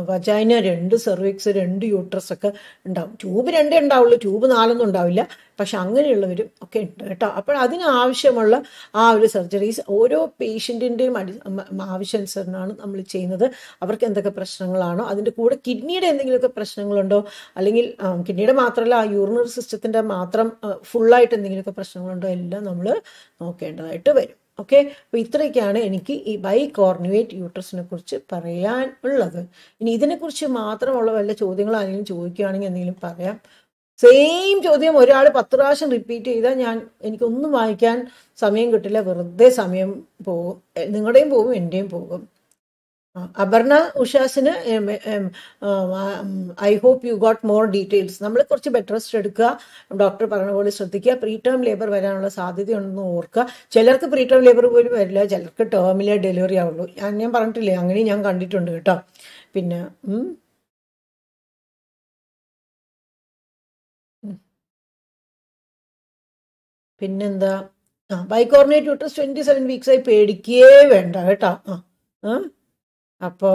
വജൈന രണ്ട് സെർവിക്സ് രണ്ട് യൂട്രസ് ഒക്കെ ഉണ്ടാവും ട്യൂബ് രണ്ടേ ഉണ്ടാവുള്ളൂ ട്യൂബ് നാലൊന്നും ഉണ്ടാവില്ല പക്ഷെ അങ്ങനെയുള്ളവരും ഒക്കെ ഉണ്ട് കേട്ടോ അപ്പോൾ അതിനാവശ്യമുള്ള ആ ഒരു സർജറീസ് ഓരോ പേഷ്യൻറ്റിൻ്റെയും അടി ആവശ്യാനുസരണമാണ് നമ്മൾ ചെയ്യുന്നത് അവർക്ക് എന്തൊക്കെ പ്രശ്നങ്ങളാണോ അതിൻ്റെ കൂടെ കിഡ്നിയുടെ എന്തെങ്കിലുമൊക്കെ പ്രശ്നങ്ങളുണ്ടോ അല്ലെങ്കിൽ കിഡ്നിയുടെ മാത്രമല്ല ആ യൂറിനറി സിസ്റ്റത്തിൻ്റെ മാത്രം ഫുള്ളായിട്ട് എന്തെങ്കിലുമൊക്കെ പ്രശ്നങ്ങളുണ്ടോ എല്ലാം നമ്മൾ നോക്കേണ്ടതായിട്ട് വരും ഓക്കെ അപ്പോൾ ഇത്രയൊക്കെയാണ് എനിക്ക് ഈ ബൈ കോർണിവേറ്റ് യൂട്രസിനെ കുറിച്ച് പറയാൻ ഉള്ളത് ഇനി ഇതിനെക്കുറിച്ച് മാത്രമുള്ള വല്ല ചോദ്യങ്ങൾ ആരെങ്കിലും ചോദിക്കുകയാണെങ്കിൽ എന്തെങ്കിലും പറയാം സെയിം ചോദ്യം ഒരാൾ പത്ത് പ്രാവശ്യം റിപ്പീറ്റ് ചെയ്താൽ ഞാൻ എനിക്കൊന്നും വായിക്കാൻ സമയം കിട്ടില്ല വെറുതെ സമയം പോകും നിങ്ങളുടെയും പോകും എൻ്റെയും പോകും അപർണ ഉഷാസിന് I hope you got more details നമ്മൾ കുറച്ച് ബെഡ് റെസ്റ്റ് എടുക്കുക ഡോക്ടർ പറഞ്ഞ പോലെ ശ്രദ്ധിക്കുക പ്രീ ടേം ലേബർ വരാനുള്ള സാധ്യതയുണ്ടെന്ന് ഓർക്കുക ചിലർക്ക് പ്രീ ടേം ലേബർ പോലും വരില്ല ചിലർക്ക് ടേമിലെ ഡെലിവറി ആവുള്ളൂ ഞാൻ ഞാൻ പറഞ്ഞിട്ടില്ലേ അങ്ങനെ ഞാൻ കണ്ടിട്ടുണ്ട് കേട്ടോ പിന്നെ പിന്നെന്താ ആ ബൈക്കോർണേറ്റ് യൂട്രസ് ട്വൻറ്റി സെവൻ ആയി പേടിക്കേ വേണ്ട കേട്ടോ ആ ആ അപ്പോ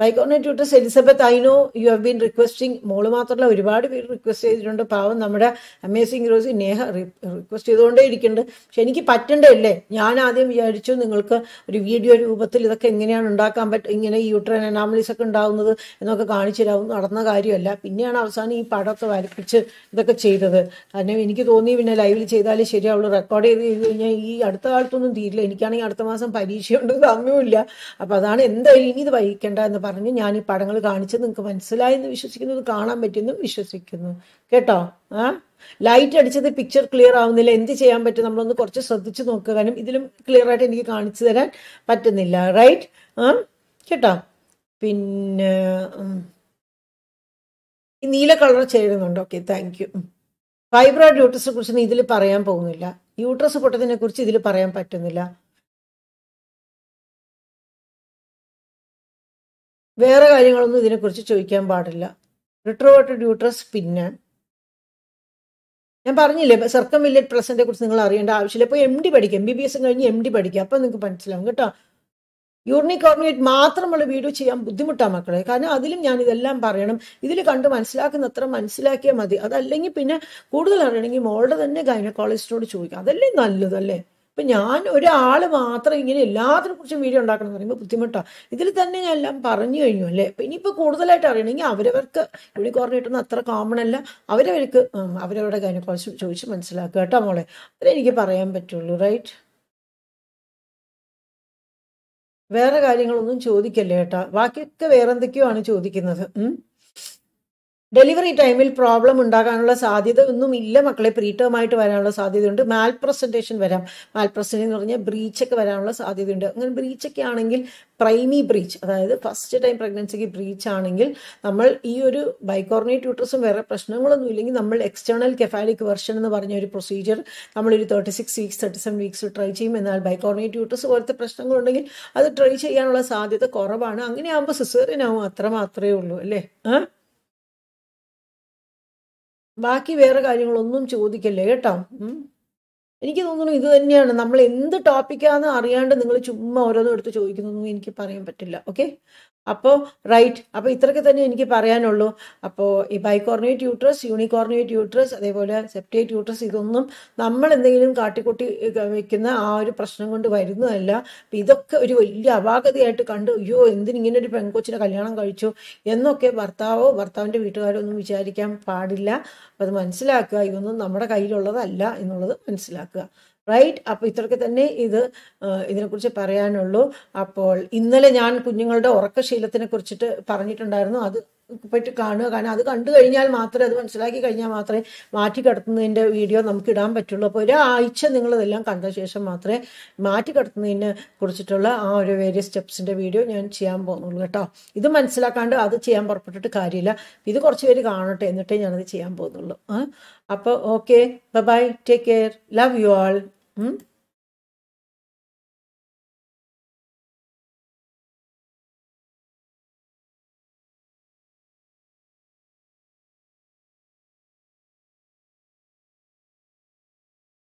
ബൈക്കോണേറ്റ് വിട്ടസ് Elizabeth I know you have been requesting മോള് മാത്രമല്ല ഒരുപാട് പേര് റിക്വസ്റ്റ് ചെയ്തിട്ടുണ്ട് പാവം നമ്മുടെ അമേസിംഗ് റോസ് നേഹ റിക്വസ്റ്റ് ചെയ്തുകൊണ്ടേ ഇരിക്കുന്നുണ്ട് പക്ഷെ എനിക്ക് പറ്റണ്ടല്ലേ ഞാൻ ആദ്യം വിചാരിച്ചു നിങ്ങൾക്ക് ഒരു വീഡിയോ രൂപത്തിൽ ഇതൊക്കെ എങ്ങനെയാണ് ഉണ്ടാക്കാൻ പറ്റും ഇങ്ങനെ ഈ യൂട്രൻ അനാമലീസ് ഒക്കെ ഉണ്ടാവുന്നത് എന്നൊക്കെ കാണിച്ചു തരാവും നടന്ന കാര്യമല്ല പിന്നെയാണ് അവസാനം ഈ പടമൊക്കെ വരപ്പിച്ച് ഇതൊക്കെ ചെയ്തത് കാരണം എനിക്ക് തോന്നി പിന്നെ ലൈവിൽ ചെയ്താലേ ശരിയാവുള്ളൂ റെക്കോർഡ് ചെയ്ത് കഴിഞ്ഞാൽ ഈ അടുത്ത കാലത്തൊന്നും തീരില്ല എനിക്കാണെങ്കിൽ അടുത്ത മാസം പരീക്ഷയുണ്ട് സമയമില്ല അപ്പോൾ അതാണ് എന്തായാലും ഇനി ഇത് വഹിക്കേണ്ട എന്ന് പറഞ്ഞ് ഞാൻ ഈ പടങ്ങൾ കാണിച്ച് നിങ്ങൾക്ക് മനസ്സിലായെന്ന് വിശ്വസിക്കുന്നു ഇത് കാണാൻ പറ്റുമെന്നും വിശ്വസിക്കുന്നു കേട്ടോ ആ ലൈറ്റ് അടിച്ചത് പിക്ചർ ക്ലിയർ ആവുന്നില്ല എന്ത് ചെയ്യാൻ പറ്റും നമ്മളൊന്ന് കുറച്ച് ശ്രദ്ധിച്ച് നോക്കുക ഇതിലും ക്ലിയർ ആയിട്ട് എനിക്ക് കാണിച്ചു തരാൻ പറ്റുന്നില്ല റൈറ്റ് ആ കേട്ടോ പിന്നെ ഈ നീല കളർ ചേരുന്നുണ്ട് ഓക്കെ താങ്ക് യു ഫൈബ്രോയിഡ് യൂട്രസിനെ കുറിച്ച് ഇതിൽ പറയാൻ പോകുന്നില്ല യൂട്രസ് പൊട്ടത്തിനെ കുറിച്ച് ഇതിൽ പറയാൻ പറ്റുന്നില്ല വേറെ കാര്യങ്ങളൊന്നും ഇതിനെക്കുറിച്ച് ചോദിക്കാൻ പാടില്ല റിട്രോവേർട്ടഡ് ഡ്യൂട്രസ് പിന്നെ ഞാൻ പറഞ്ഞില്ലേ സർക്കം വില്ലേറ്റ് പ്രസൻറ്റെ കുറിച്ച് നിങ്ങൾ അറിയേണ്ട ആവശ്യമില്ല ഇപ്പോൾ എം ഡി പഠിക്കും എം ബി ബി എസ് കഴിഞ്ഞ് എം ഡി പഠിക്കുക അപ്പം നിങ്ങൾക്ക് മനസ്സിലാവും കേട്ടോ യൂറിനിക്കോർഡിനേറ്റ് മാത്രമുള്ള വീഡിയോ ചെയ്യാൻ ബുദ്ധിമുട്ടാണ് മക്കളെ കാരണം അതിലും ഞാൻ ഇതെല്ലാം പറയണം ഇതിൽ കണ്ട് മനസ്സിലാക്കുന്ന അത്ര മനസ്സിലാക്കിയാൽ മതി അതല്ലെങ്കിൽ പിന്നെ കൂടുതൽ അറിയണമെങ്കിൽ മോളുടെ തന്നെ ഗൈനക്കോളജിസ്റ്റിനോട് ചോദിക്കാം അതല്ലേ നല്ലതല്ലേ അപ്പം ഞാൻ ഒരാൾ മാത്രം ഇങ്ങനെ കുറിച്ചും വീഡിയോ ഉണ്ടാക്കണം എന്ന് പറയുമ്പോൾ ബുദ്ധിമുട്ടാണ് ഇതിൽ തന്നെ ഞാൻ എല്ലാം പറഞ്ഞു കഴിഞ്ഞു അല്ലേ അപ്പം ഇനിയിപ്പോൾ കൂടുതലായിട്ട് അറിയണമെങ്കിൽ അവരവർക്ക് യൂണിക്കോർൺ കിട്ടുന്ന അത്ര കോമൺ അല്ല അവരവർക്ക് അവരവരുടെ കുറച്ച് ചോദിച്ച് മനസ്സിലാക്കുക കേട്ടോ മോളെ എനിക്ക് പറയാൻ പറ്റുള്ളൂ റൈറ്റ് വേറെ കാര്യങ്ങളൊന്നും ചോദിക്കല്ലേ കേട്ടാ ബാക്കിയൊക്കെ വേറെന്തൊക്കെയോ ആണ് ചോദിക്കുന്നത് ഡെലിവറി ടൈമിൽ പ്രോബ്ലം ഉണ്ടാകാനുള്ള സാധ്യത ഒന്നും ഇല്ല മക്കളെ പ്രീ ടേം ആയിട്ട് വരാനുള്ള സാധ്യതയുണ്ട് മാൽ പ്രസൻറ്റേഷൻ വരാം മാൽ പ്രസൻറ്റേഷൻ എന്ന് പറഞ്ഞാൽ ബ്രീച്ചൊക്കെ വരാനുള്ള സാധ്യതയുണ്ട് അങ്ങനെ ബ്രീച്ചൊക്കെ ആണെങ്കിൽ പ്രൈമി ബ്രീച്ച് അതായത് ഫസ്റ്റ് ടൈം പ്രഗ്നൻസിക്ക് ബ്രീച്ച് ആണെങ്കിൽ നമ്മൾ ഈ ഒരു ബൈക്കോർണേറ്റ് യൂട്രസും വേറെ പ്രശ്നങ്ങളൊന്നും ഇല്ലെങ്കിൽ നമ്മൾ എക്സ്റ്റേണൽ കെഫാലിക് വെർഷൻ എന്ന് പറഞ്ഞ ഒരു പ്രൊസീജിയർ നമ്മളൊരു thirty six weeks thirty seven weeks try ചെയ്യും എന്നാൽ ബൈക്കോർണേറ്റ് യൂട്രസ് പോലത്തെ പ്രശ്നങ്ങളുണ്ടെങ്കിൽ അത് ട്രൈ ചെയ്യാനുള്ള സാധ്യത കുറവാണ് അങ്ങനെ ആകുമ്പോൾ ആവും അത്ര മാത്രമേ ഉള്ളൂ അല്ലേ ആ ബാക്കി വേറെ കാര്യങ്ങളൊന്നും ചോദിക്കല്ലേ കേട്ടോ എനിക്ക് തോന്നുന്നു ഇത് തന്നെയാണ് നമ്മൾ എന്ത് ടോപ്പിക്കാന്ന് അറിയാണ്ട് നിങ്ങൾ ചുമ്മാ ഓരോന്നും എടുത്ത് ചോദിക്കുന്നൊന്നും എനിക്ക് പറയാൻ പറ്റില്ല ഓക്കെ അപ്പോൾ റൈറ്റ് അപ്പോൾ ഇത്രയ്ക്ക് തന്നെ എനിക്ക് പറയാനുള്ളൂ അപ്പോൾ ഈ ബൈക്കോർണേറ്റ് യൂട്രസ് യൂണിക്കോർണേറ്റ് യൂട്രസ് അതേപോലെ സെപ്റ്റേറ്റ് യൂട്രസ് ഇതൊന്നും നമ്മൾ എന്തെങ്കിലും കാട്ടിക്കൂട്ടി വെക്കുന്ന ആ ഒരു പ്രശ്നം കൊണ്ട് വരുന്നതല്ല അപ്പം ഇതൊക്കെ ഒരു വലിയ അപാകതയായിട്ട് കണ്ട് അയ്യോ എന്തിനിങ്ങനെ ഒരു പെൺകൊച്ചിനെ കല്യാണം കഴിച്ചു എന്നൊക്കെ ഭർത്താവോ ഭർത്താവിൻ്റെ വീട്ടുകാരോ ഒന്നും വിചാരിക്കാൻ പാടില്ല അത് മനസ്സിലാക്കുക ഇതൊന്നും നമ്മുടെ കയ്യിലുള്ളതല്ല എന്നുള്ളത് മനസ്സിലാക്കുക റൈറ്റ് അപ്പോൾ ഇത്രയൊക്കെ തന്നെ ഇത് ഇതിനെക്കുറിച്ച് പറയാനുള്ളൂ അപ്പോൾ ഇന്നലെ ഞാൻ കുഞ്ഞുങ്ങളുടെ ഉറക്കശീലത്തിനെ കുറിച്ചിട്ട് പറഞ്ഞിട്ടുണ്ടായിരുന്നു അത് പറ്റി കാണുക കാരണം അത് കണ്ടു കഴിഞ്ഞാൽ മാത്രമേ അത് മനസ്സിലാക്കി കഴിഞ്ഞാൽ മാത്രമേ മാറ്റി കിടത്തുന്നതിൻ്റെ വീഡിയോ നമുക്ക് ഇടാൻ പറ്റുള്ളൂ അപ്പോൾ ഒരാഴ്ച നിങ്ങളിതെല്ലാം കണ്ട ശേഷം മാത്രമേ മാറ്റി കുറിച്ചിട്ടുള്ള ആ ഒരു വേരിയസ് സ്റ്റെപ്സിൻ്റെ വീഡിയോ ഞാൻ ചെയ്യാൻ പോകുന്നുള്ളൂ കേട്ടോ ഇത് മനസ്സിലാക്കാണ്ട് അത് ചെയ്യാൻ പുറപ്പെട്ടിട്ട് കാര്യമില്ല ഇത് കുറച്ച് പേര് കാണട്ടെ എന്നിട്ടേ ഞാനത് ചെയ്യാൻ പോകുന്നുള്ളൂ അപ്പോൾ okay bye take care love you all Hmm?